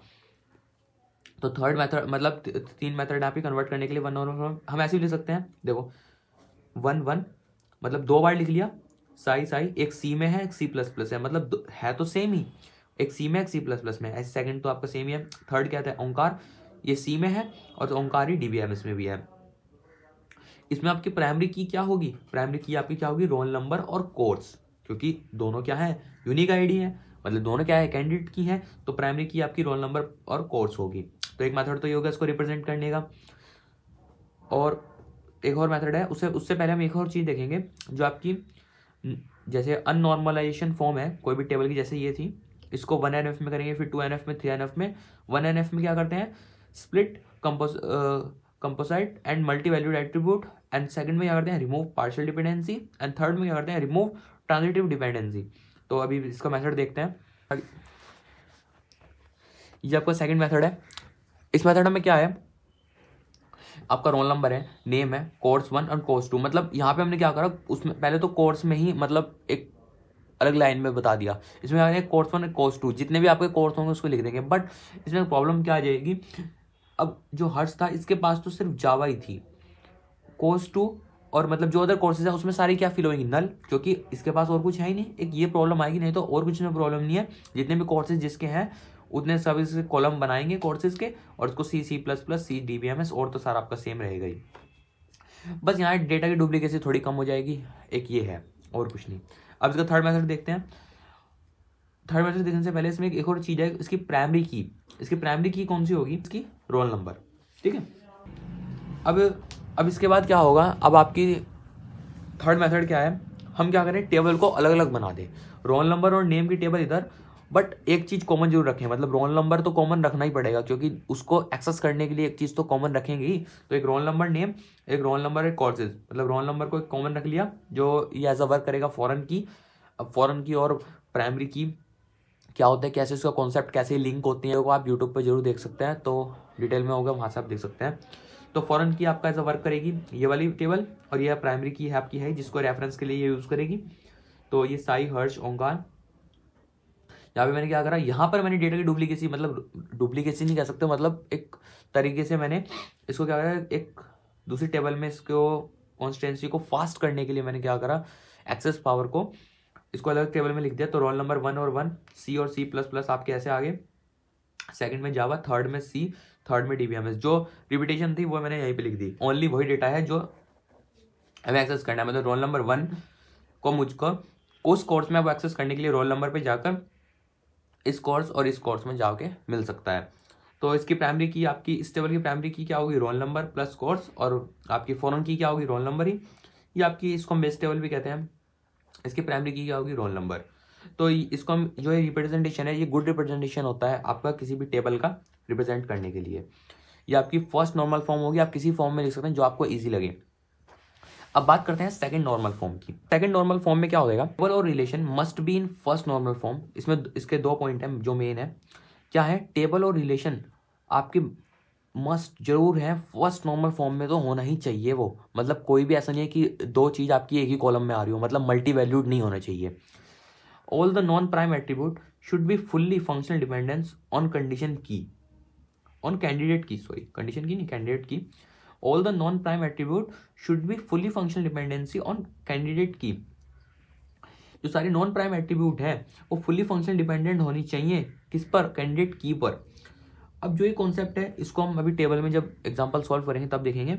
तो थर्ड मेथड मतलब तीन मेथड आप ही कन्वर्ट करने के लिए वन और हम ऐसे भी लिख सकते हैं देखो वन वन मतलब दो बार लिख लिया साई साई एक सी में है एक सी प्लस प्लस है मतलब है तो सेम ही एक सी में एक सी प्लस प्लस में है सेकंड तो आपका सेम ही है थर्ड क्या है ओंकार ये सी में है और तो ओंकार ही डी इसमें भी है इसमें आपकी प्राइमरी की क्या होगी प्राइमरी की आपकी क्या होगी रोल नंबर और कोर्स क्योंकि दोनों क्या है यूनिक आईडी है मतलब दोनों क्या है कैंडिडेट की है तो प्राइमरी की आपकी रोल नंबर और कोर्स होगी तो एक मेथड तो ये होगा इसको रिप्रेजेंट करने का और एक और मेथड है उससे उससे पहले हम एक और चीज़ देखेंगे जो आपकी जैसे अननॉर्मलाइजेशन फॉर्म है कोई भी टेबल की जैसे ये थी इसको वन एन एफ में करेंगे फिर टू एन एफ में थ्री एन एफ में वन एन एफ में क्या करते हैं split composite and multi valued attribute and second में क्या करते हैं remove partial dependency and third में क्या करते हैं रिमूव ट्रांजिटिव डिपेंडेंसी तो अभी इसका मेथड देखते हैं ये आपका सेकंड मेथड है इस मेथड में क्या है आपका रोल नंबर है नेम है कोर्स वन और कोर्स टू मतलब यहाँ पे हमने क्या करा उसमें पहले तो कोर्स में ही मतलब एक अलग लाइन में बता दिया इसमें आ कोर्स वन कोर्स टू जितने भी आपके कोर्स होंगे उसको लिख देंगे बट इसमें प्रॉब्लम क्या आ जाएगी अब जो हर्ष था इसके पास तो सिर्फ जावा ही थी कोर्स टू और मतलब जो अदर कोर्सेज है उसमें सारी क्या फिल होगी नल क्योंकि इसके पास और कुछ है ही नहीं एक ये प्रॉब्लम आएगी नहीं तो और कुछ में प्रॉब्लम नहीं है जितने भी कोर्सेज जिसके हैं उतने सब इस कॉलम बनाएंगे कोर्सेज के और उसको C C plus plus C D B M S और तो सारा आपका सेम रहेगा ही बस यहाँ डेटा की डुप्लीकेसी थोड़ी कम हो जाएगी एक ये है और कुछ नहीं अब इसका थर्ड मेथड देखते हैं थर्ड मेथड देखने से पहले इसमें एक और चीज़ है इसकी प्राइमरी की इसकी प्राइमरी की कौन सी होगी इसकी रोल नंबर ठीक है अब अब इसके बाद क्या होगा अब आपकी थर्ड मेथड क्या है हम क्या करें टेबल को अलग अलग बना दें रोल नंबर और नेम की टेबल इधर बट एक चीज़ कॉमन जरूर रखें मतलब रोल नंबर तो कॉमन रखना ही पड़ेगा क्योंकि उसको एक्सेस करने के लिए एक चीज़ तो कॉमन रखेंगे ही तो एक रोल नंबर नेम एक रोल नंबर एक कोर्सेज मतलब रोल नंबर को एक कॉमन रख लिया जो ये एज अ वर्क करेगा फॉरन की अब फॉरन की और प्राइमरी की क्या होता है कैसे उसका कॉन्सेप्ट कैसे लिंक होती है वो आप यूट्यूब पर जरूर देख सकते हैं तो डिटेल में होगा वहाँ से आप देख सकते हैं तो फॉरन की आपका एज अ वर्क करेगी ये वाली टेबल और यह प्राइमरी की है आपकी है जिसको रेफरेंस के लिए ये यूज़ करेगी तो ये साई हर्ष ओंकार यहाँ पे मैंने क्या करा यहाँ पर मैंने डेटा की डुप्लीकेसी मतलब डुप्लीकेसी नहीं कह सकते मतलब एक तरीके से मैंने इसको क्या करा एक दूसरी टेबल में इसको कॉन्स्टेंसी को फास्ट करने के लिए मैंने क्या करा एक्सेस पावर को इसको अलग टेबल में लिख दिया तो रोल नंबर वन और वन सी और सी प्लस प्लस आपके ऐसे आगे सेकंड में जावा थर्ड में सी थर्ड में डीबीएमएस जो रिपीटेशन थी वो मैंने यहीं पे लिख दी ओनली वही डेटा है जो हमें एक्सेस करना है मतलब रोल नंबर वन को मुझको उस कोर्स में आप एक्सेस करने के लिए रोल नंबर पे जाकर इस कोर्स और इस कोर्स में जाके मिल सकता है तो इसकी प्राइमरी की आपकी इस टेबल की प्राइमरी की क्या होगी रोल नंबर प्लस कोर्स और आपकी फॉरन की क्या होगी रोल नंबर ही या आपकी इसको हम बेस्ट टेबल भी कहते हैं इसकी प्राइमरी की क्या होगी रोल नंबर तो इसको हम जो रिप्रेजेंटेशन है ये गुड रिप्रेजेंटेशन होता है आपका किसी भी टेबल का रिप्रेजेंट करने के लिए ये आपकी फर्स्ट नॉर्मल फॉर्म होगी आप किसी फॉर्म में लिख सकते हैं जो आपको ईजी लगे अब बात करते हैं सेकंड नॉर्मल फॉर्म की सेकंड नॉर्मल फॉर्म में क्या होगा टेबल और relation must be in first normal form इसमें इसके दो पॉइंट हैं जो मेन है क्या है टेबल और रिलेशन आपके मस्ट जरूर है फर्स्ट नॉर्मल फॉर्म में तो होना ही चाहिए वो मतलब कोई भी ऐसा नहीं है कि दो चीज़ आपकी एक ही कॉलम में आ रही हो मतलब मल्टी वैल्यूड नहीं होना चाहिए all the non prime attribute should be fully functional dependence on condition key on candidate key sorry condition key नहीं कैंडिडेट की all the non-prime attribute should be fully functional dependency on candidate key जो सारे non prime attribute है वो fully function dependent होनी चाहिए किस पर कैंडिडेट की पर अब जो ये कॉन्सेप्ट है इसको हम अभी टेबल में जब एग्जाम्पल सॉल्व करेंगे तब देखेंगे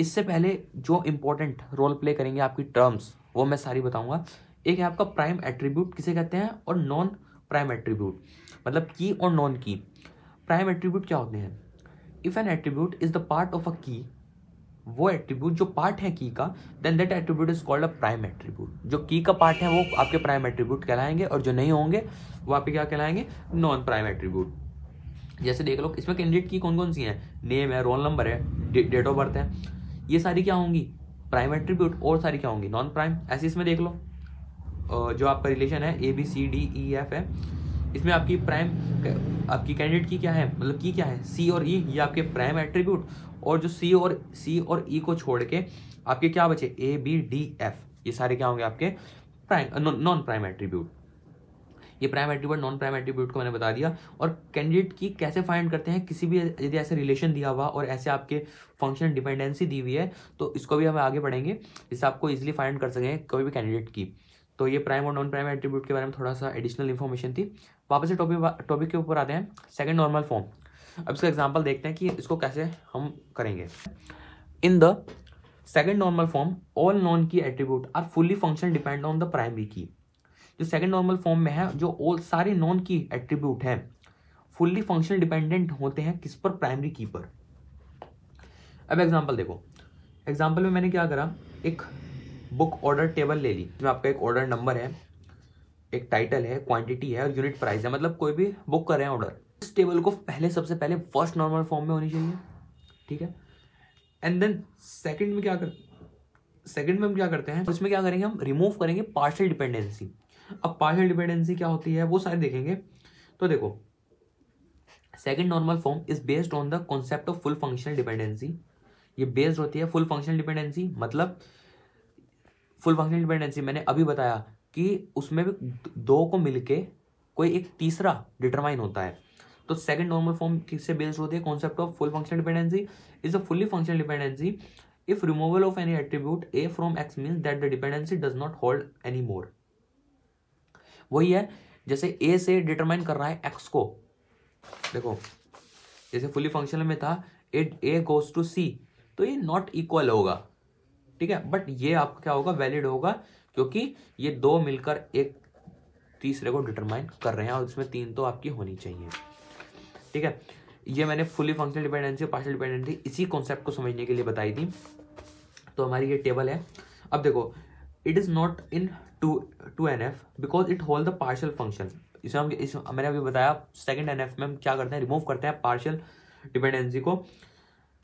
इससे पहले जो इंपॉर्टेंट रोल प्ले करेंगे आपकी टर्म्स वो मैं सारी बताऊंगा एक है आपका प्राइम एट्रीब्यूट किसे कहते हैं और नॉन प्राइम एट्रीब्यूट मतलब की और नॉन की प्राइम एट्रीब्यूट क्या होते हैं if an attribute is the part of a key वो एट्रीब्यूट जो पार्ट है की का then that attribute is called a prime attribute जो की का पार्ट है वो आपके प्राइम एट्रीब्यूट कहलाएंगे और जो नहीं होंगे वो आपके क्या कहलाएंगे नॉन प्राइम एट्रीब्यूट जैसे देख लो इसमें कैंडिडेट की कौन कौन सी है नेम है रोल नंबर है डेट ऑफ बर्थ है ये सारी क्या होंगी प्राइम एट्रीब्यूट और सारी क्या होंगी नॉन प्राइम ऐसे इसमें देख लो जो आपका रिलेशन है A B C D E F है इसमें आपकी प्राइम आपकी कैंडिडेट की क्या है मतलब की क्या है सी और ई e, ये आपके प्राइम एट्रीब्यूट और जो सी और सी और ई e को छोड़ के आपके क्या बचे ए बी डी एफ ये सारे क्या होंगे आपके प्राइम नॉन प्राइम एट्रीब्यूट ये prime attribute non prime attribute को मैंने बता दिया और कैंडिडेट की कैसे फाइंड करते हैं किसी भी यदि ऐसे रिलेशन दिया हुआ और ऐसे आपके फंक्शन डिपेंडेंसी दी हुई है तो इसको भी हम आगे बढ़ेंगे जिससे आपको इजिली फाइंड कर सकें कोई भी कैंडिडेट की तो ये प्राइम और नॉन प्राइम एट्रीब्यूट के बारे में थोड़ा सा एडिशनल इन्फॉर्मेशन थी वापस से टॉपिक टॉपिक के ऊपर आते हैं सेकेंड नॉर्मल फॉर्म अब इसका एग्जाम्पल देखते हैं कि इसको कैसे हम करेंगे in the second normal form all non key attribute are fully function depend on the primary key जो सेकेंड नॉर्मल फॉर्म में है जो ऑल सारे नॉन की एट्रीब्यूट है फुल्ली फंक्शन डिपेंडेंट होते हैं किस पर प्राइमरी की पर अब एग्जाम्पल देखो एग्जाम्पल में मैंने क्या करा एक बुक ऑर्डर टेबल ले ली जिसमें तो आपका एक ऑर्डर नंबर है एक टाइटल है क्वांटिटी है और यूनिट प्राइस है मतलब कोई भी बुक कर रहे हैं ऑर्डर इस टेबल को पहले सबसे पहले फर्स्ट नॉर्मल फॉर्म में होनी चाहिए ठीक है एंड देन सेकंड में क्या कर सेकंड में हम क्या करते हैं उसमें क्या करेंगे हम रिमूव करेंगे पार्शियल डिपेंडेंसी अब पार्शियल डिपेंडेंसी क्या होती है वो सारे देखेंगे तो देखो second normal form is based on the concept of full functional dependency ये बेस्ड होती है फुल फंक्शनल डिपेंडेंसी मतलब फुल फंक्शनल डिपेंडेंसी मैंने अभी बताया कि उसमें भी दो को मिलके कोई एक तीसरा डिटरमाइन होता है तो सेकंड नॉर्मल फॉर्म से बेस्ड होती है concept of full functional dependency is a fully functional dependency if removal of any attribute A from X mean that the dependency does not hold any more वही है जैसे ए से determine कर रहा है एक्स को देखो जैसे फुली फंक्शनल में था it A goes to C तो ये नॉट इक्वल होगा ठीक है बट ये आपका क्या होगा वैलिड होगा क्योंकि ये दो मिलकर एक तीसरे को डिटरमाइन कर रहे हैं और इसमें तीन तो आपकी होनी चाहिए ठीक है ये मैंने फुली फंक्शनल डिपेंडेंसी और पार्शल डिपेंडेंसी इसी कॉन्सेप्ट को समझने के लिए बताई थी तो हमारी ये टेबल है अब देखो it is not in to two N F because it hold the partial function इसमें हम इस मैंने अभी बताया सेकेंड एन एफ में हम क्या करते हैं रिमूव करते हैं पार्शल डिपेंडेंसी को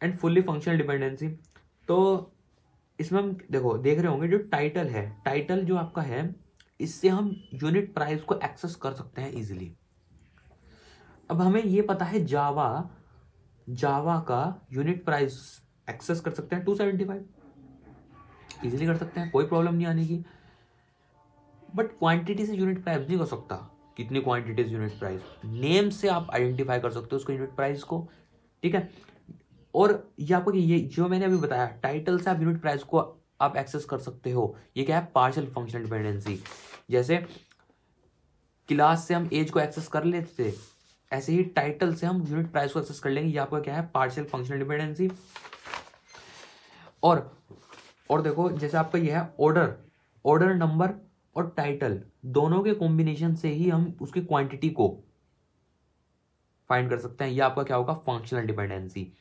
एंड फुल्ली फंक्शनल डिपेंडेंसी तो इसमें हम देखो देख रहे होंगे जो टाइटल है टाइटल जो आपका है इससे हम यूनिट प्राइस को एक्सेस कर सकते हैं इजीली अब हमें ये पता है जावा जावा का यूनिट प्राइस एक्सेस कर सकते हैं टू सेवेंटी फाइव इजिली कर सकते हैं कोई प्रॉब्लम नहीं आने की बट क्वांटिटी से यूनिट प्राइस नहीं कर सकता कितनी क्वांटिटीज यूनिट प्राइस नेम से आप आइडेंटिफाई कर सकते हो उसको यूनिट प्राइस को ठीक है और ये आपको ये जो मैंने अभी बताया टाइटल से आप यूनिट प्राइस को आप एक्सेस कर सकते हो ये क्या है पार्शल फंक्शनल डिपेंडेंसी जैसे क्लास से हम एज को एक्सेस कर लेते थे ऐसे ही टाइटल से हम यूनिट प्राइस को एक्सेस कर लेंगे ये आपका क्या है पार्शियल फंक्शनल डिपेंडेंसी और और देखो जैसे आपका यह है ऑर्डर ऑर्डर नंबर और टाइटल दोनों के कॉम्बिनेशन से ही हम उसकी क्वांटिटी को फाइंड कर सकते हैं यह आपका क्या होगा फंक्शनल डिपेंडेंसी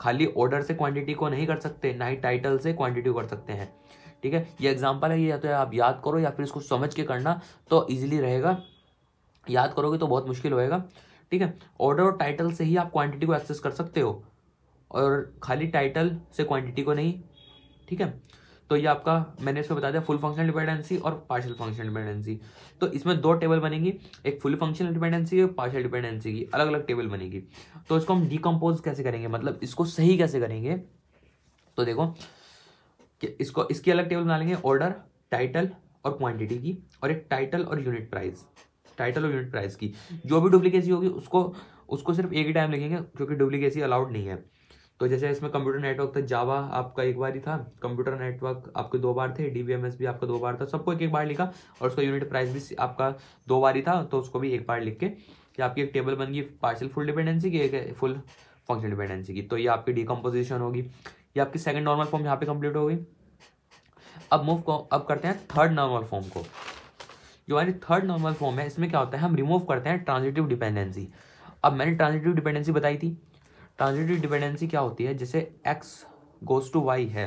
खाली ऑर्डर से क्वांटिटी को नहीं कर सकते ना ही टाइटल से क्वांटिटी कर सकते हैं ठीक है ये एग्जाम्पल है ये या तो आप याद करो या फिर इसको समझ के करना तो ईजिली रहेगा याद करोगे तो बहुत मुश्किल होएगा ठीक है ऑर्डर और टाइटल से ही आप क्वांटिटी को एक्सेस कर सकते हो और खाली टाइटल से क्वांटिटी को नहीं ठीक है तो ये आपका मैंने इसको बता दिया फुल फंक्शनल डिपेंडेंसी और पार्शियल फंक्शनल डिपेंडेंसी तो इसमें दो टेबल बनेगी एक फुल फंक्शनल डिपेंडेंसी और पार्शियल डिपेंडेंसी की अलग अलग टेबल बनेगी तो इसको हम डिकम्पोज कैसे करेंगे मतलब इसको सही कैसे करेंगे तो देखो कि इसको इसकी अलग टेबल बना लेंगे ऑर्डर टाइटल और क्वान्टिटी की और एक टाइटल और यूनिट प्राइस टाइटल और यूनिट प्राइस की जो भी डुप्लीकेसी होगी उसको उसको सिर्फ एक ही टाइम लिखेंगे क्योंकि डुप्लीकेसी अलाउड नहीं है तो जैसे इसमें कंप्यूटर नेटवर्क था जावा आपका एक बार ही था कंप्यूटर नेटवर्क आपके दो बार थे डीबीएमएस भी आपका दो बार था सबको एक एक बार लिखा और उसका यूनिट प्राइस भी आपका दो बार ही था तो उसको भी एक बार लिख के कि आपकी एक टेबल बन गई पार्सल फुल डिपेंडेंसी की एक फुल फंक्शन डिपेंडेंसी की तो ये आपकी डिकम्पोजिशन होगी ये आपकी सेकेंड नॉर्मल फॉर्म यहाँ पे कंप्लीट होगी अब मूव अब करते हैं थर्ड नॉर्मल फॉर्म को जो हमारी थर्ड नॉर्मल फॉर्म है इसमें क्या होता है हम रिमूव करते हैं ट्रांजिटिव डिपेंडेंसी अब मैंने ट्रांजिटिव डिपेंडेंसी बताई थी ट्रांजिटिव डिपेंडेंसी क्या होती है जैसे एक्स गोज टू वाई है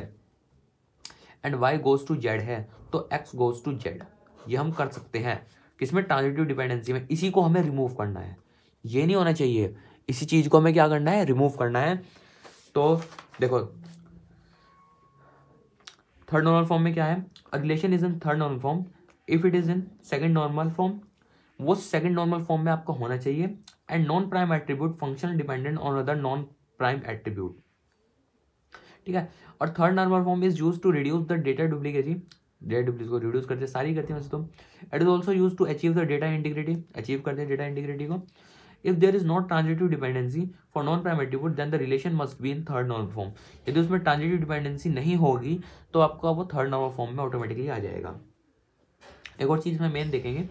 and Y goes to Z है तो एक्स गोज टू जेड ये हम कर सकते हैं किसमें ट्रांजिटिव डिपेंडेंसी में इसी को हमें रिमूव करना है ये नहीं होना चाहिए इसी चीज को हमें क्या करना है रिमूव करना है तो देखो थर्ड नॉर्मल फॉर्म में क्या है relation is in third normal form if it is in second normal form वो सेकेंड नॉर्मल फॉर्म में आपका होना चाहिए and non prime attribute function dependent on other non prime attribute ठीक है और third normal form is use to reduce the data duplicacy data duplicacy को reduce करते सारी करते हैं तो it is also use to achieve the data integrity achieve करते हैं डेटा इंटीग्रिटी को if there is not transitive dependency for non prime attribute then the relation must be in third normal form यदि उसमें transitive dependency नहीं होगी तो आपको वो थर्ड नॉर्मल फॉर्म में ऑटोमेटिकली आ जाएगा एक और चीज़ में मेन देखेंगे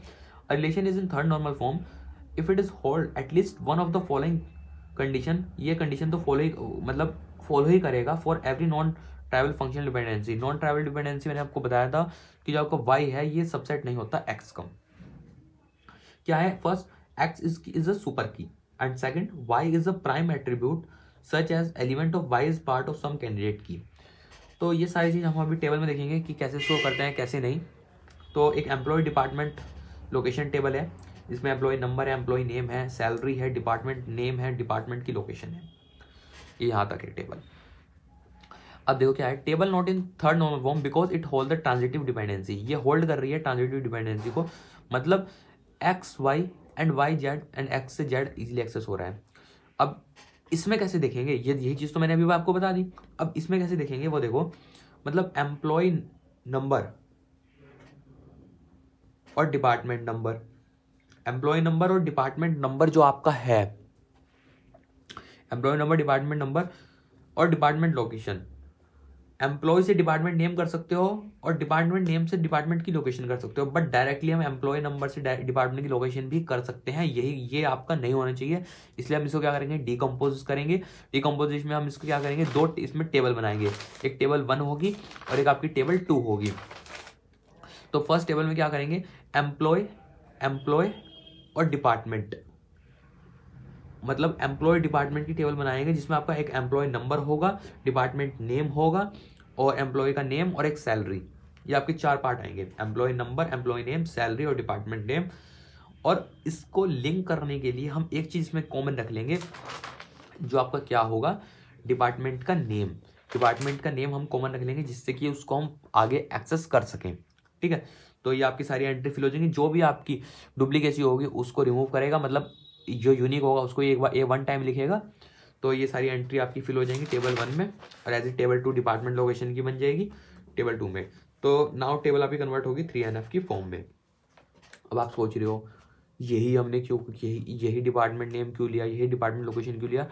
relation is in third normal form if it is hold at least one of the following condition ये कंडीशन तो फॉलो ही मतलब फॉलो ही करेगा for every non trivial functional dependency non trivial dependency मैंने आपको बताया था कि जो आपका वाई है ये सबसेट नहीं होता एक्स कम क्या है first X is is a super key and second Y is a prime attribute such as element of Y is part of some candidate key तो ये सारी चीज़ हम अभी टेबल में देखेंगे कि कैसे शो करते हैं कैसे नहीं तो एक एम्प्लॉय डिपार्टमेंट लोकेशन टेबल है इसमें एम्प्लॉय नंबर है एम्प्लॉय नेम है सैलरी है डिपार्टमेंट नेम है डिपार्टमेंट की लोकेशन है ये यहाँ तक है टेबल अब देखो क्या है table not in third normal form because it hold the transitive dependency ये होल्ड कर रही है ट्रांजिटिव डिपेंडेंसी को मतलब X Y and Y Z and X से जेड इजिली एक्सेस हो रहा है अब इसमें कैसे देखेंगे ये यही चीज़ तो मैंने अभी आपको बता दी अब इसमें कैसे देखेंगे वो देखो मतलब एम्प्लॉय नंबर और डिपार्टमेंट नंबर एम्प्लॉय नंबर और डिपार्टमेंट नंबर जो आपका है एम्प्लॉय नंबर डिपार्टमेंट नंबर और डिपार्टमेंट लोकेशन एम्प्लॉय से डिपार्टमेंट नेम कर सकते हो और डिपार्टमेंट नेम से डिपार्टमेंट की लोकेशन कर सकते हो बट डायरेक्टली हम एम्प्लॉय नंबर से डिपार्टमेंट की लोकेशन भी कर सकते हैं यही ये आपका नहीं होना चाहिए इसलिए हम इसको क्या करेंगे डिकम्पोज करेंगे डिकम्पोजिश में हम इसको क्या करेंगे दो इसमें टेबल बनाएंगे एक टेबल वन होगी और एक आपकी टेबल टू होगी तो फर्स्ट टेबल में क्या करेंगे एम्प्लॉय एम्प्लॉय और डिपार्टमेंट मतलब एम्प्लॉय डिपार्टमेंट की टेबल बनाएंगे जिसमें आपका एक एम्प्लॉय नंबर होगा डिपार्टमेंट नेम होगा और एम्प्लॉय का नेम और एक सैलरी ये आपके चार पार्ट आएंगे employee number employee name salary और डिपार्टमेंट नेम और इसको लिंक करने के लिए हम एक चीज़ में कॉमन रख लेंगे जो आपका क्या होगा डिपार्टमेंट का नेम डिपार्टमेंट का नेम हम कॉमन रख लेंगे जिससे कि उसको हम आगे एक्सेस कर सकें ठीक है तो ये आपकी सारी एंट्री फिल हो जाएंगी जो भी आपकी डुप्लीकेसी होगी उसको रिमूव करेगा मतलब जो यूनिक होगा उसको एक बार ए वन टाइम लिखेगा तो ये सारी एंट्री आपकी फिल हो जाएंगी टेबल वन में और as a table two department location की बन जाएगी टेबल टू में तो नाउ टेबल आपकी कन्वर्ट होगी थ्री एन एफ की फॉर्म में अब आप सोच रहे हो यही हमने क्यों यही यही डिपार्टमेंट नेम क्यों लिया यही डिपार्टमेंट लोकेशन क्यों लिया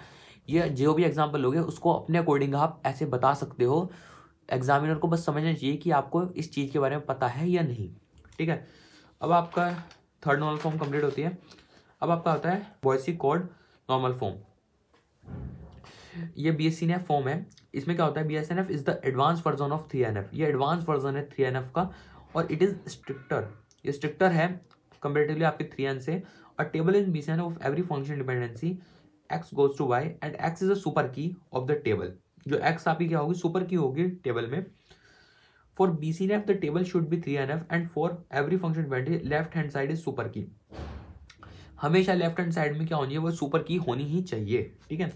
ये जो भी एग्जाम्पल लोगे उसको अपने अकॉर्डिंग आप ऐसे बता सकते हो एग्जामिनर को बस समझना चाहिए कि आपको इस चीज़ के बारे में पता है या नहीं ठीक है अब आपका थर्ड नॉर्मल फॉर्म कंप्लीट होती है अब आपका होता है बॉयसी कोड नॉर्मल फॉर्म ये B S C F form है इसमें क्या होता है B S N F is the advance version of three N F ये एडवांस वर्जन है थ्री एन एफ का और इट इज़ स्ट्रिक्टर ये स्ट्रिक्टर है कंपेरेटिवली आपके थ्री एन से और table in B C N of every function dependency X goes to Y and X is a super की ऑफ द टेबल जो X आपकी क्या होगी सुपर की होगी टेबल में for B C F the table should be three N F and for every function left hand side is super key हमेशा left hand side में क्या होनी है वो सुपर की होनी ही चाहिए ठीक है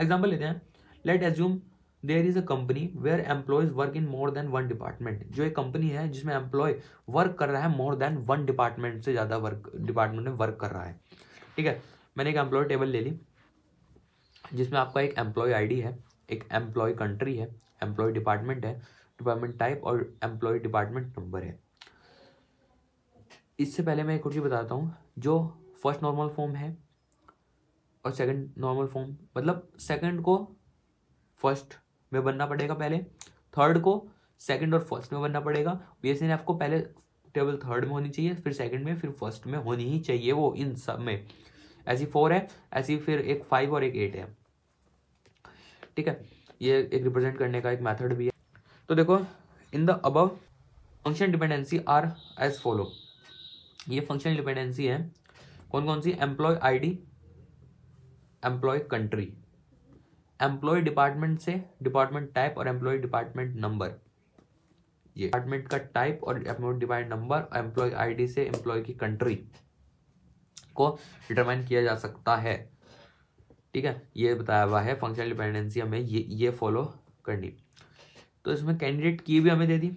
एग्जाम्पल लेते हैं let assume there is a company where employees work in more than one department जो एक कंपनी है जिसमें एम्प्लॉय वर्क कर रहा है मोर देन वन डिपार्टमेंट से ज़्यादा वर्क डिपार्टमेंट में वर्क कर रहा है ठीक है मैंने एक एम्प्लॉय टेबल ले ली जिसमें आपका एक एम्प्लॉय डी है एक एम्प्लॉय कंट्री है एम्प्लॉय डिपार्टमेंट है डिपार्टमेंट टाइप और एम्प्लॉय डिपार्टमेंट नंबर है इससे पहले मैं एक और चीज़ बताता हूँ जो फर्स्ट नॉर्मल फॉर्म है और सेकंड नॉर्मल फॉर्म मतलब सेकंड को फर्स्ट में बनना पड़ेगा पहले थर्ड को सेकंड और फर्स्ट में बनना पड़ेगा बी एफ आपको पहले टेबल थर्ड में होनी चाहिए फिर सेकंड में फिर फर्स्ट में होनी ही चाहिए वो इन सब में ऐसी फोर है ऐसी फिर एक फाइव और एक एट है ठीक है ये एक रिप्रेजेंट करने का एक मैथड भी है तो देखो in the above function dependency are as follow ये फंक्शन डिपेंडेंसी है कौन कौन सी employee ID employee country employee department से डिपार्टमेंट टाइप और एम्प्लॉय डिपार्टमेंट नंबर ये डिपार्टमेंट का टाइप और डिपार्टमेंट नंबर एम्प्लॉय आईडी से एम्प्लॉय की कंट्री को डिटरमाइन किया जा सकता है ठीक है ये बताया हुआ है फंक्शनल डिपेंडेंसी हमें ये ये फॉलो करनी तो इसमें कैंडिडेट की भी हमें दे दी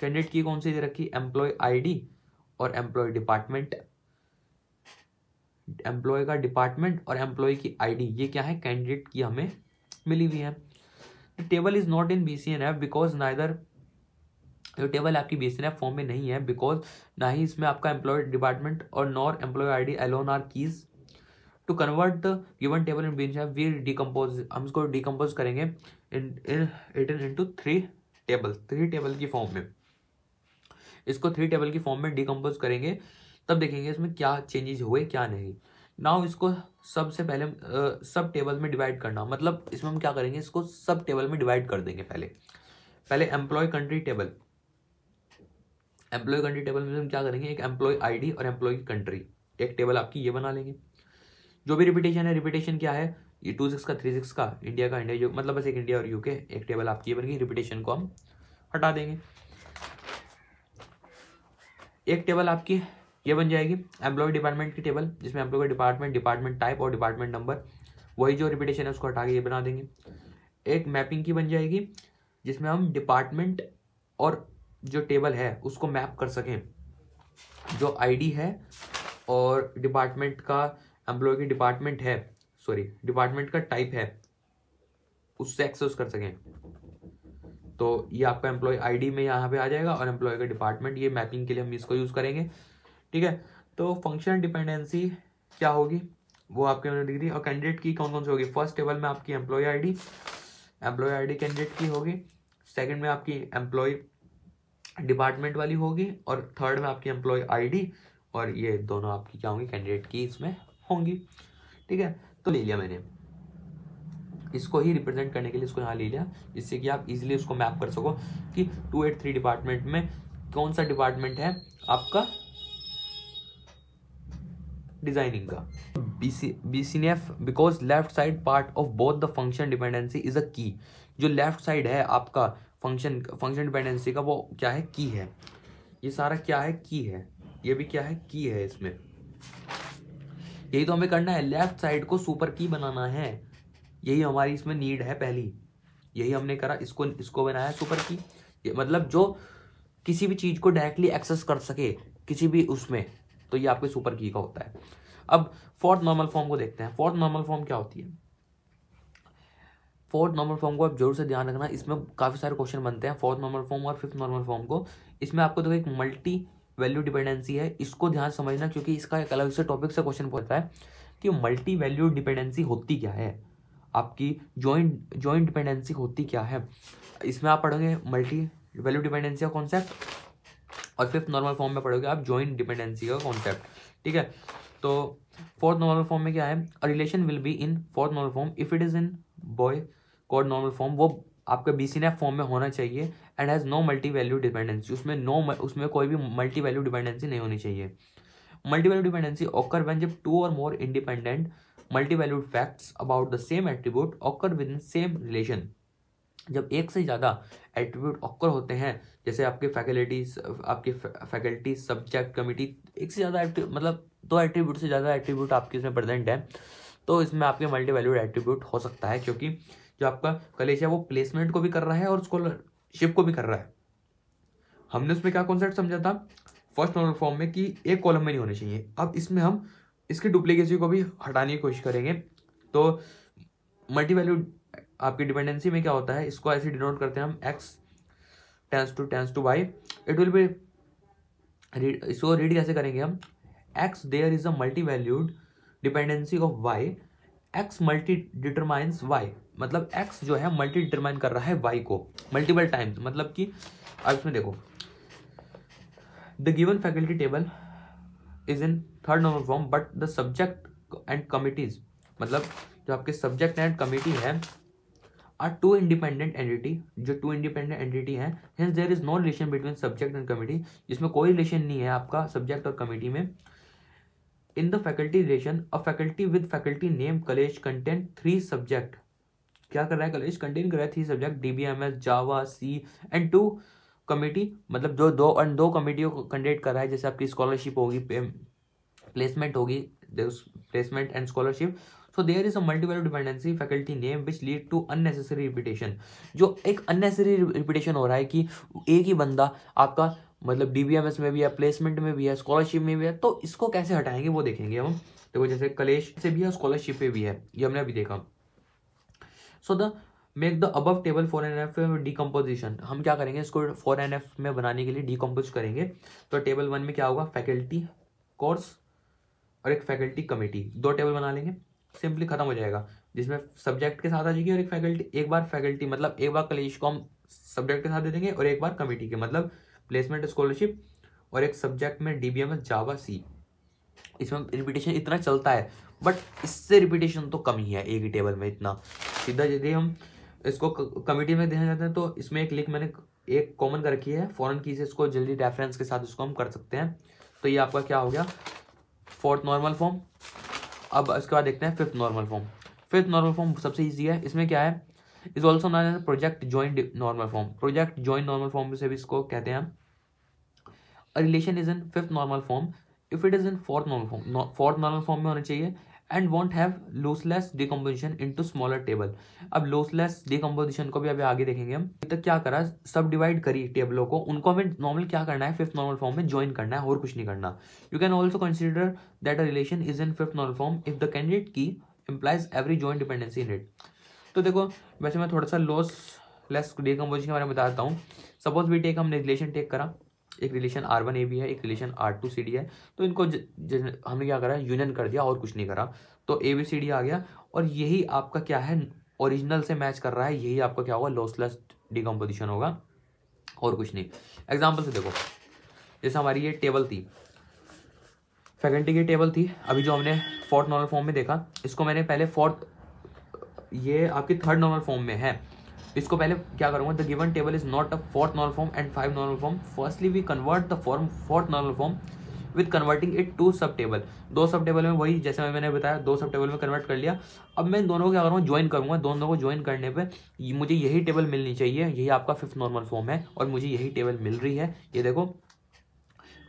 कैंडिडेट की कौन सी दे रखी एम्प्लॉय आई और एम्प्लॉय डिपार्टमेंट एम्प्लॉय का डिपार्टमेंट और एम्प्लॉय की आईडी ये क्या है कैंडिडेट की हमें मिली हुई है table is not in B C N F because neither जो टेबल आपकी B C N F form में नहीं है बिकॉज ना ही इसमें आपका एम्प्लॉय डिपार्टमेंट और nor employee I D alone are keys to convert the given table in been shape we decompose हम इसको डिकम्पोज करेंगे in three table three table की फॉर्म में इसको थ्री टेबल की फॉर्म में डिकम्पोज करेंगे तब देखेंगे इसमें क्या चेंजेस हुए क्या नहीं नाउ इसको सबसे पहले आ, सब टेबल में डिवाइड करना मतलब इसमें हम क्या करेंगे इसको सब टेबल में डिवाइड कर देंगे पहले पहले employee country table employee country table में हम क्या करेंगे एक एम्प्लॉय आईडी और एम्प्लॉय कंट्री एक टेबल आपकी ये बना लेंगे जो भी रिपीटेशन है रिपीटेशन क्या है ये टू सिक्स का थ्री सिक्स का इंडिया का इंडिया जो मतलब बस एक इंडिया और यूके एक टेबल आपकी बन गई रिपीटेशन को हम हटा देंगे एक टेबल आपकी ये बन जाएगी एम्प्लॉय डिपार्टमेंट की टेबल जिसमें एम्प्लॉय का डिपार्टमेंट डिपार्टमेंट टाइप और डिपार्टमेंट नंबर वही जो रिपीटेशन है उसको हटा के ये बना देंगे एक मैपिंग की बन जाएगी जिसमें हम डिपार्टमेंट और जो टेबल है उसको मैप कर सकें जो आईडी है और डिपार्टमेंट का एम्प्लॉय की डिपार्टमेंट है सॉरी डिपार्टमेंट का टाइप है उससे एक्सेस कर सकें तो ये आपका एम्प्लॉय आईडी में यहाँ पे आ जाएगा और एम्प्लॉय का डिपार्टमेंट ये मैपिंग के लिए हम इसको यूज़ करेंगे ठीक है तो फंक्शन डिपेंडेंसी क्या होगी वो आपके मैंने दिख दी और कैंडिडेट की कौन कौन सी होगी फर्स्ट टेबल में आपकी employee ID employee ID candidate key होगी सेकंड में आपकी एम्प्लॉय डिपार्टमेंट वाली होगी और थर्ड में आपकी एम्प्लॉय आईडी और ये दोनों आपकी क्या होंगी कैंडिडेट की इसमें होंगी ठीक है तो ले लिया मैंने इसको ही रिप्रेजेंट करने के लिए इसको यहाँ ले लिया जिससे कि आप इजिली उसको मैप कर सको कि टू एट थ्री डिपार्टमेंट में कौन सा डिपार्टमेंट है आपका डिजाइनिंग का B BCNF because left side part of both the function dependency is a key जो लेफ्ट साइड है आपका फंक्शन फंक्शन डिपेंडेंसी का वो क्या है की है ये सारा क्या है की है ये भी क्या है की है इसमें यही तो हमें करना है लेफ्ट साइड को सुपर की बनाना है यही हमारी इसमें नीड है पहली यही हमने करा इसको इसको बनाया सुपर की ये, मतलब जो किसी भी चीज़ को डायरेक्टली एक्सेस कर सके किसी भी उसमें तो ये आपके सुपर की का होता है अब फोर्थ नॉर्मल फॉर्म को देखते हैं फोर्थ नॉर्मल फॉर्म क्या होती है फोर्थ नॉर्मल फॉर्म को आप जरूर से ध्यान रखना इसमें काफ़ी सारे क्वेश्चन बनते हैं फोर्थ नॉर्मल फॉर्म और फिफ्थ नॉर्मल फॉर्म को इसमें आपको देखो एक मल्टी वैल्यू डिपेंडेंसी है इसको ध्यान समझना क्योंकि इसका एक अलग से टॉपिक से क्वेश्चन पूछता है कि मल्टी वैल्यू डिपेंडेंसी होती क्या है आपकी जॉइंट जॉइंट डिपेंडेंसी होती क्या है इसमें आप पढ़ोगे मल्टी वैल्यू डिपेंडेंसी का कॉन्सेप्ट और फिफ्थ नॉर्मल फॉर्म में पढ़ोगे आप जॉइंट डिपेंडेंसी का कॉन्सेप्ट ठीक है तो फोर्थ नॉर्मल फॉर्म में क्या है relation will be in fourth normal form if it is in Boyce Codd normal form वो आपका बी सी फॉर्म में होना चाहिए and has no multi value dependency उसमें नो उसमें कोई भी मल्टी वैल्यू डिपेंडेंसी नहीं होनी चाहिए multi value dependency occur when जब टू और more independent multi valued facts about the same attribute occur within same relation जब एक से ज़्यादा एट्रीब्यूट ऑकर होते हैं जैसे आपके फैकल्टीज आपके फैकल्टी सब्जेक्ट कमिटी एक से ज़्यादा मतलब दो एट्रीब्यूट से ज़्यादा एट्रीब्यूट आपके इसमें प्रेजेंट है तो इसमें आपके मल्टी वैल्यूड एट्रीब्यूट हो सकता है क्योंकि जो आपका कलेश है वो प्लेसमेंट को भी कर रहा है और स्कॉलरशिप को भी कर रहा है हमने उसमें क्या कॉन्सेप्ट समझा था फर्स्ट नॉर्मल फॉर्म में कि एक कॉलम में नहीं होने चाहिए अब इसमें हम इसकी डुप्लीकेसी को भी हटाने की कोशिश करेंगे तो मल्टी वैल्यू आपकी डिपेंडेंसी में क्या होता है इसको ऐसे डिनोट करते हैं हम X tends to tends to Y it will be read इसको रीड कैसे करेंगे हम X there is a multi valued dependency of Y X multi determines Y मतलब एक्स जो है मल्टी डिटरमाइन कर रहा है वाई को मल्टीपल टाइम्स मतलब कि अब इसमें देखो the given faculty table is in third number form but the subject and committees मतलब जो आपके सब्जेक्ट एंड कमिटी है आर टू इंडिपेंडेंट एंटिटी जो टू इंडिपेंडेंट एंटिटी है hence there is no relation between subject and committee जिसमें कोई relation नहीं है आपका सब्जेक्ट और कमिटी में in the faculty relation a faculty with faculty name college content three subject क्या कर रहा है कलेज कंटेन कर रहा है three subject D B M S Java C and two committee मतलब जो दो एंड दो कमेटियों को कंडक्ट कर रहा है जैसे आपकी स्कॉलरशिप होगी प्लेसमेंट होगी placement and scholarship so there is a multiple dependency faculty name which lead to unnecessary repetition जो एक अननेसेसरी रिपीटेशन हो रहा है कि एक ही बंदा आपका मतलब डीबीएमएस में भी है प्लेसमेंट में भी है स्कॉलरशिप में भी है तो इसको कैसे हटाएंगे वो देखेंगे हम देखो जैसे कलेश से भी है स्कॉलरशिप पे भी है ये हमने अभी देखा so the make the above table four N F decomposition हम क्या करेंगे इसको फॉर एन एफ में बनाने के लिए डीकम्पोज करेंगे तो टेबल वन में क्या होगा फैकल्टी कोर्स और एक फैकल्टी कमेटी दो टेबल बना लेंगे सिंपली खत्म हो जाएगा जिसमें सब्जेक्ट के साथ आ जाएगी और एक फैकल्टी एक बार फैकल्टी मतलब एक बार कलेश को हम सब्जेक्ट के साथ दे देंगे और एक बार कमेटी के मतलब प्लेसमेंट स्कॉलरशिप और एक सब्जेक्ट में D B M S Java C इसमें रिपीटेशन इतना चलता है बट इससे रिपीटेशन तो कम ही है एक ही टेबल में इतना सीधा यदि हम इसको कमिटी में देखना चाहते हैं तो इसमें एक लिंक मैंने एक कॉमन कर रखी है फॉरन की से इसको जल्दी रेफरेंस के साथ इसको हम कर सकते हैं तो ये आपका क्या हो गया फोर्थ नॉर्मल फॉर्म अब इसके बाद देखते हैं fifth normal form fifth normal form सबसे ईजी है इसमें क्या है is also known as project joint normal form project join normal form से भी इसको कहते हैं हम a relation is in fifth normal form if it is in fourth normal form fourth normal form में होना चाहिए and want have lossless decomposition to smaller table अब लोसलेस डिकम्पोजिशन को भी अभी आगे देखेंगे हम अभी तक क्या करा सब डिवाइड करी टेबलों को उनको हमें नॉर्मल क्या करना है फिफ्थ नॉर्मल फॉर्म में ज्वाइन करना है और कुछ नहीं करना you can also consider that a relation is in fifth normal form if the candidate key implies every joint dependency in it तो देखो वैसे मैं थोड़ा सा लोस लेस डिकम्पोजिशन के बारे में बताता हूँ सपोज वी टेक हमने रिलेशन टेक करा एक relation R one A B है एक relation R two C D है तो इनको ज, ज, हमने क्या करा यूनियन कर दिया और कुछ नहीं करा तो ए बी सी डी आ गया और यही आपका क्या है ओरिजिनल से मैच कर रहा है यही आपका क्या होगा लॉसलेस डिकम्पोजिशन होगा और कुछ नहीं एग्जाम्पल से देखो जैसे हमारी ये टेबल थी फैकल्टी की टेबल थी अभी जो हमने फोर्थ नॉर्मल फॉर्म में देखा इसको मैंने पहले फोर्थ ये आपकी थर्ड नॉर्मल फॉर्म में है इसको पहले क्या करूंगा the given table is not a fourth normal form and five normal form firstly we convert the form fourth normal form with converting it to sub table दो sub table में वही जैसे मैंने बताया दो सब टेबल में convert कर लिया अब मैं दोनों को क्या करूँगा ज्वाइन करूंगा दोनों को ज्वाइन करने पे मुझे यही टेबल मिलनी चाहिए यही आपका फिफ्थ नॉर्मल फॉर्म है और मुझे यही टेबल मिल रही है ये देखो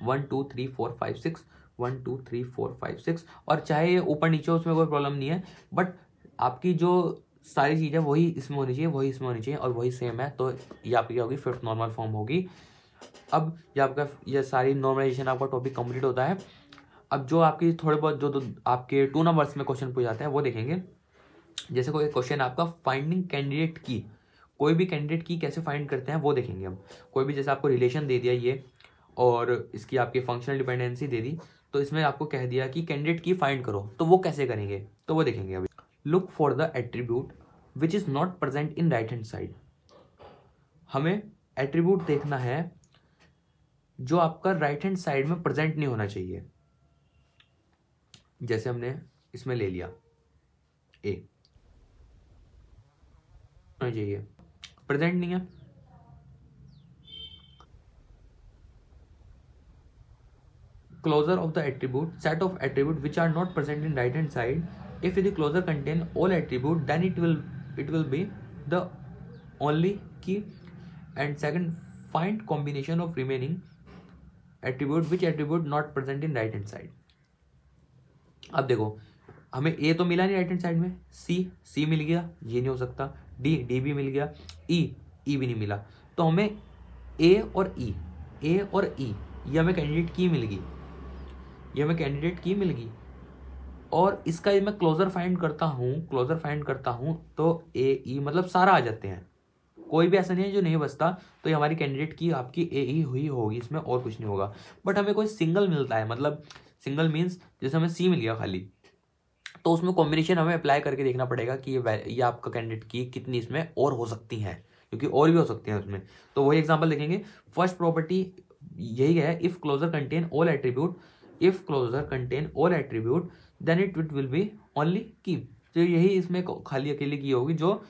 one two three four five six one two three four five six और चाहे ये ऊपर नीचे उसमें कोई प्रॉब्लम नहीं है बट आपकी जो सारी चीज़ें वही इसमें होनी चाहिए वही इसमें होनी चाहिए और वही सेम है तो ये आपकी क्या होगी फिफ्थ नॉर्मल फॉर्म होगी अब ये आपका ये सारी नॉर्मलाइजेशन आपका टॉपिक कंप्लीट होता है अब जो आपकी थोड़े बहुत जो तो आपके टू नंबर्स में क्वेश्चन पूछ जाते हैं वो देखेंगे जैसे कोई क्वेश्चन आपका फाइंडिंग कैंडिडेट की कोई भी कैंडिडेट की कैसे फाइंड करते हैं वो देखेंगे हम कोई भी जैसे आपको रिलेशन दे दिया ये और इसकी आपकी फंक्शनल डिपेंडेंसी दे दी तो इसमें आपको कह दिया कि कैंडिडेट की फाइंड करो तो वो कैसे करेंगे तो वो देखेंगे अभी look for the attribute which is not present in right hand side हमें एट्रीब्यूट देखना है जो आपका राइट हैंड साइड में प्रेजेंट नहीं होना चाहिए जैसे हमने इसमें ले लिया ए होना चाहिए प्रेजेंट नहीं है closure of the attribute set of attribute which are not present in right hand side if the closure contain all attribute then it will it will be the only key and second find combination of remaining attribute which attribute not present in right hand side अब देखो हमें ए तो मिला नहीं right hand side में सी सी मिल गया ये नहीं हो सकता डी डी भी मिल गया ई e, ई e भी नहीं मिला तो हमें ए और ई e, ए और ई e, ये हमें कैंडिडेट की मिल गई ये हमें कैंडिडेट की मिल गई और इसका ये मैं क्लोजर फाइंड करता हूँ क्लोजर फाइंड करता हूँ तो ए ई e मतलब सारा आ जाते हैं कोई भी ऐसा नहीं है जो नहीं बचता तो ये हमारी कैंडिडेट की आपकी ए ई e हुई होगी इसमें और कुछ नहीं होगा बट हमें कोई सिंगल मिलता है मतलब सिंगल मीन्स जैसे हमें सी मिल गया खाली तो उसमें कॉम्बिनेशन हमें अप्लाई करके देखना पड़ेगा कि ये ये आपका कैंडिडेट की कितनी इसमें और हो सकती हैं क्योंकि और भी हो सकती हैं उसमें तो वही एग्जाम्पल देखेंगे फर्स्ट प्रॉपर्टी यही है if closure contain all attribute if closure contain all attribute then it it will be only key तो यही इसमें खाली अकेले की होगी जो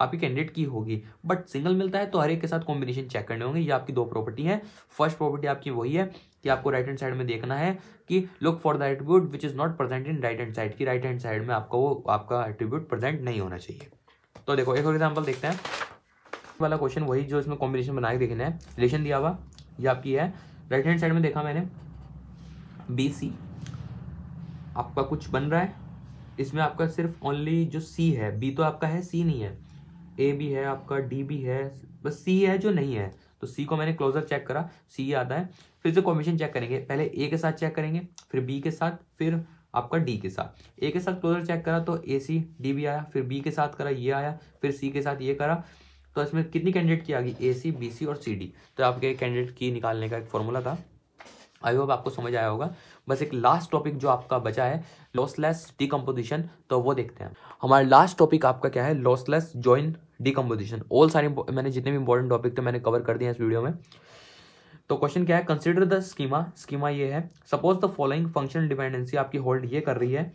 आपकी कैंडिडेट की होगी बट सिंगल मिलता है तो हर एक के साथ कॉम्बिनेशन चेक करने होंगे ये आपकी दो प्रॉपर्टी है फर्स्ट प्रॉपर्टी आपकी वही है कि आपको राइट हैंड साइड में देखना है कि look for the attribute which is not present in right hand side की राइट हैंड साइड में आपका वो आपका एट्रीब्यूट प्रेजेंट नहीं होना चाहिए तो देखो एक और एग्जाम्पल देखते हैं वाला क्वेश्चन वही जो इसमें कॉम्बिनेशन बना के देखना है रिलेशन दिया हुआ ये आपकी है राइट हैंड साइड में देखा मैंने बी सी आपका कुछ बन रहा है इसमें आपका सिर्फ ओनली जो सी है बी तो आपका है सी नहीं है ए भी है आपका डी भी है बस सी है जो नहीं है तो सी को मैंने क्लोजर चेक करा सी आता है फिर से कॉम्बिनेशन चेक करेंगे पहले ए के साथ चेक करेंगे फिर बी के साथ फिर आपका डी के साथ ए के साथ क्लोजर चेक करा तो ए सी डी भी आया फिर बी के साथ करा ये आया फिर सी के साथ ये करा तो इसमें कितनी कैंडिडेट की आ गई ए सी बी सी और सी डी तो आपके कैंडिडेट की निकालने का एक फॉर्मूला था आई होप आपको समझ आया होगा बस एक लास्ट टॉपिक जो आपका बचा है लॉसलेस डिकम्पोजिशन तो वो देखते हैं हमारा लास्ट टॉपिक आपका क्या है लॉसलेस ज्वाइन डिकम्पोजिशन ऑल सारे मैंने जितने भी इंपॉर्टेंट टॉपिक थे मैंने कवर कर दिया इस वीडियो में तो क्वेश्चन क्या है कंसिडर द स्कीमा स्कीमा ये है suppose the following functional dependency आपकी होल्ड ये कर रही है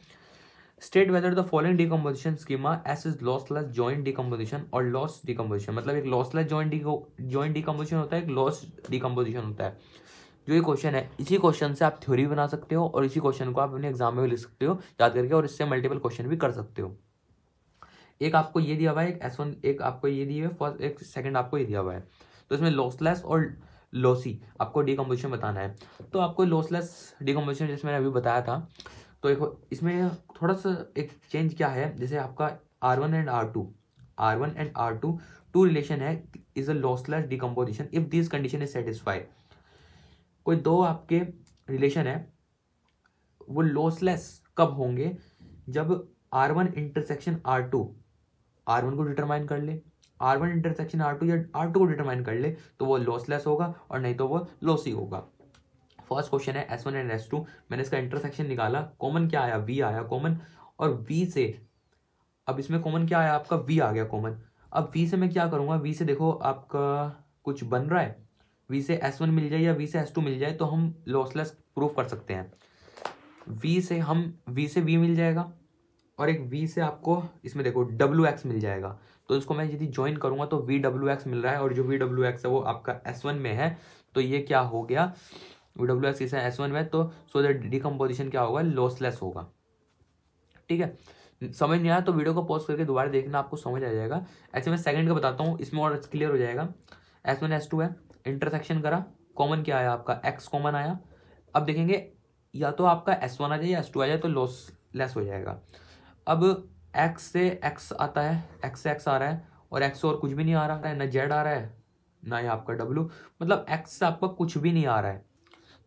state whether the following decomposition schema S is lossless joint decomposition और लॉस डिकम्पोजिशन मतलब एक लॉसलेस ज्वाइंट ज्वाइंट डिकम्पोजिशन होता है एक लॉस डिकम्पोजिशन होता है जो ये क्वेश्चन है इसी क्वेश्चन से आप थ्योरी बना सकते हो और इसी क्वेश्चन को आप अपने एग्जाम में भी लिख सकते हो याद करके और इससे मल्टीपल क्वेश्चन भी कर सकते हो एक आपको ये दिया हुआ है एक एस वन एक आपको ये दिया हुआ है फर्स्ट एक सेकंड आपको ये दिया हुआ है तो इसमें लॉसलेस और लॉसी आपको डिकम्पोजिशन बताना है तो आपको लॉसलेस डिकम्पोजिशन जैसे मैंने अभी बताया था तो देखो इसमें थोड़ा सा एक चेंज क्या है जैसे आपका R one and R two R one and R two two relation है is a lossless decomposition if this condition is satisfied कोई दो आपके रिलेशन है वो लॉसलेस कब होंगे जब R one intersection R two R one को डिटरमाइन कर ले R one intersection R two या आर टू को डिटरमाइन कर ले तो वो लॉसलेस होगा और नहीं तो वो लॉसी होगा फर्स्ट क्वेश्चन है S one and S two मैंने इसका इंटरसेक्शन निकाला कॉमन क्या आया वी आया कॉमन और वी से अब इसमें कॉमन क्या आया आपका वी आ गया कॉमन अब वी से मैं क्या करूँगा वी से देखो आपका कुछ बन रहा है वी से एस वन मिल जाए या वी से एस टू मिल जाए तो हम लॉसलेस प्रूफ कर सकते हैं वी से हम वी से वी मिल जाएगा और एक वी से आपको इसमें देखो डब्ल्यू एक्स मिल जाएगा तो इसको मैं यदि ज्वाइन करूंगा तो वी डब्ल्यू एक्स मिल रहा है और जो वी डब्ल्यू एक्स है वो आपका एस वन में है तो ये क्या हो गया वी डब्ल्यू एक्स इसे एस वन में तो सो दैट डिकम्पोजिशन क्या होगा लॉसलेस होगा ठीक है समझ नहीं आया तो वीडियो को पॉज करके दोबारा देखना आपको समझ आ जाएगा ऐसे मैं सेकंड का बताता हूँ इसमें और क्लियर हो जाएगा एस वन एस टू है इंटरसेक्शन करा कॉमन क्या आया आपका एक्स कॉमन आया अब देखेंगे या तो आपका एस वन आ जाए या एस टू आ जाए तो लॉस लेस हो जाएगा अब एक्स से एक्स आता है एक्स से एक्स आ रहा है और एक्स और कुछ भी नहीं आ रहा है ना जेड आ रहा है ना ही आपका डब्ल्यू मतलब एक्स से आपका कुछ भी नहीं आ रहा है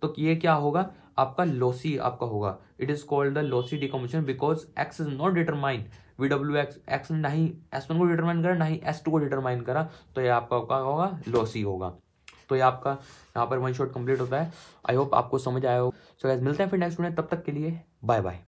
तो ये क्या होगा आपका लॉसी आपका होगा it is called the lossy decomposition because X is not determine V W X X ने ना ही एस वन को डिटरमाइन करा ना ही एस टू को डिटरमाइन करा तो ये आपका क्या होगा लॉसी होगा तो ये आपका यहाँ पर वन शॉट कंप्लीट होता है आई होप आपको समझ आया हो सो so, गैस मिलते हैं फिर नेक्स्ट में तब तक के लिए बाय बाय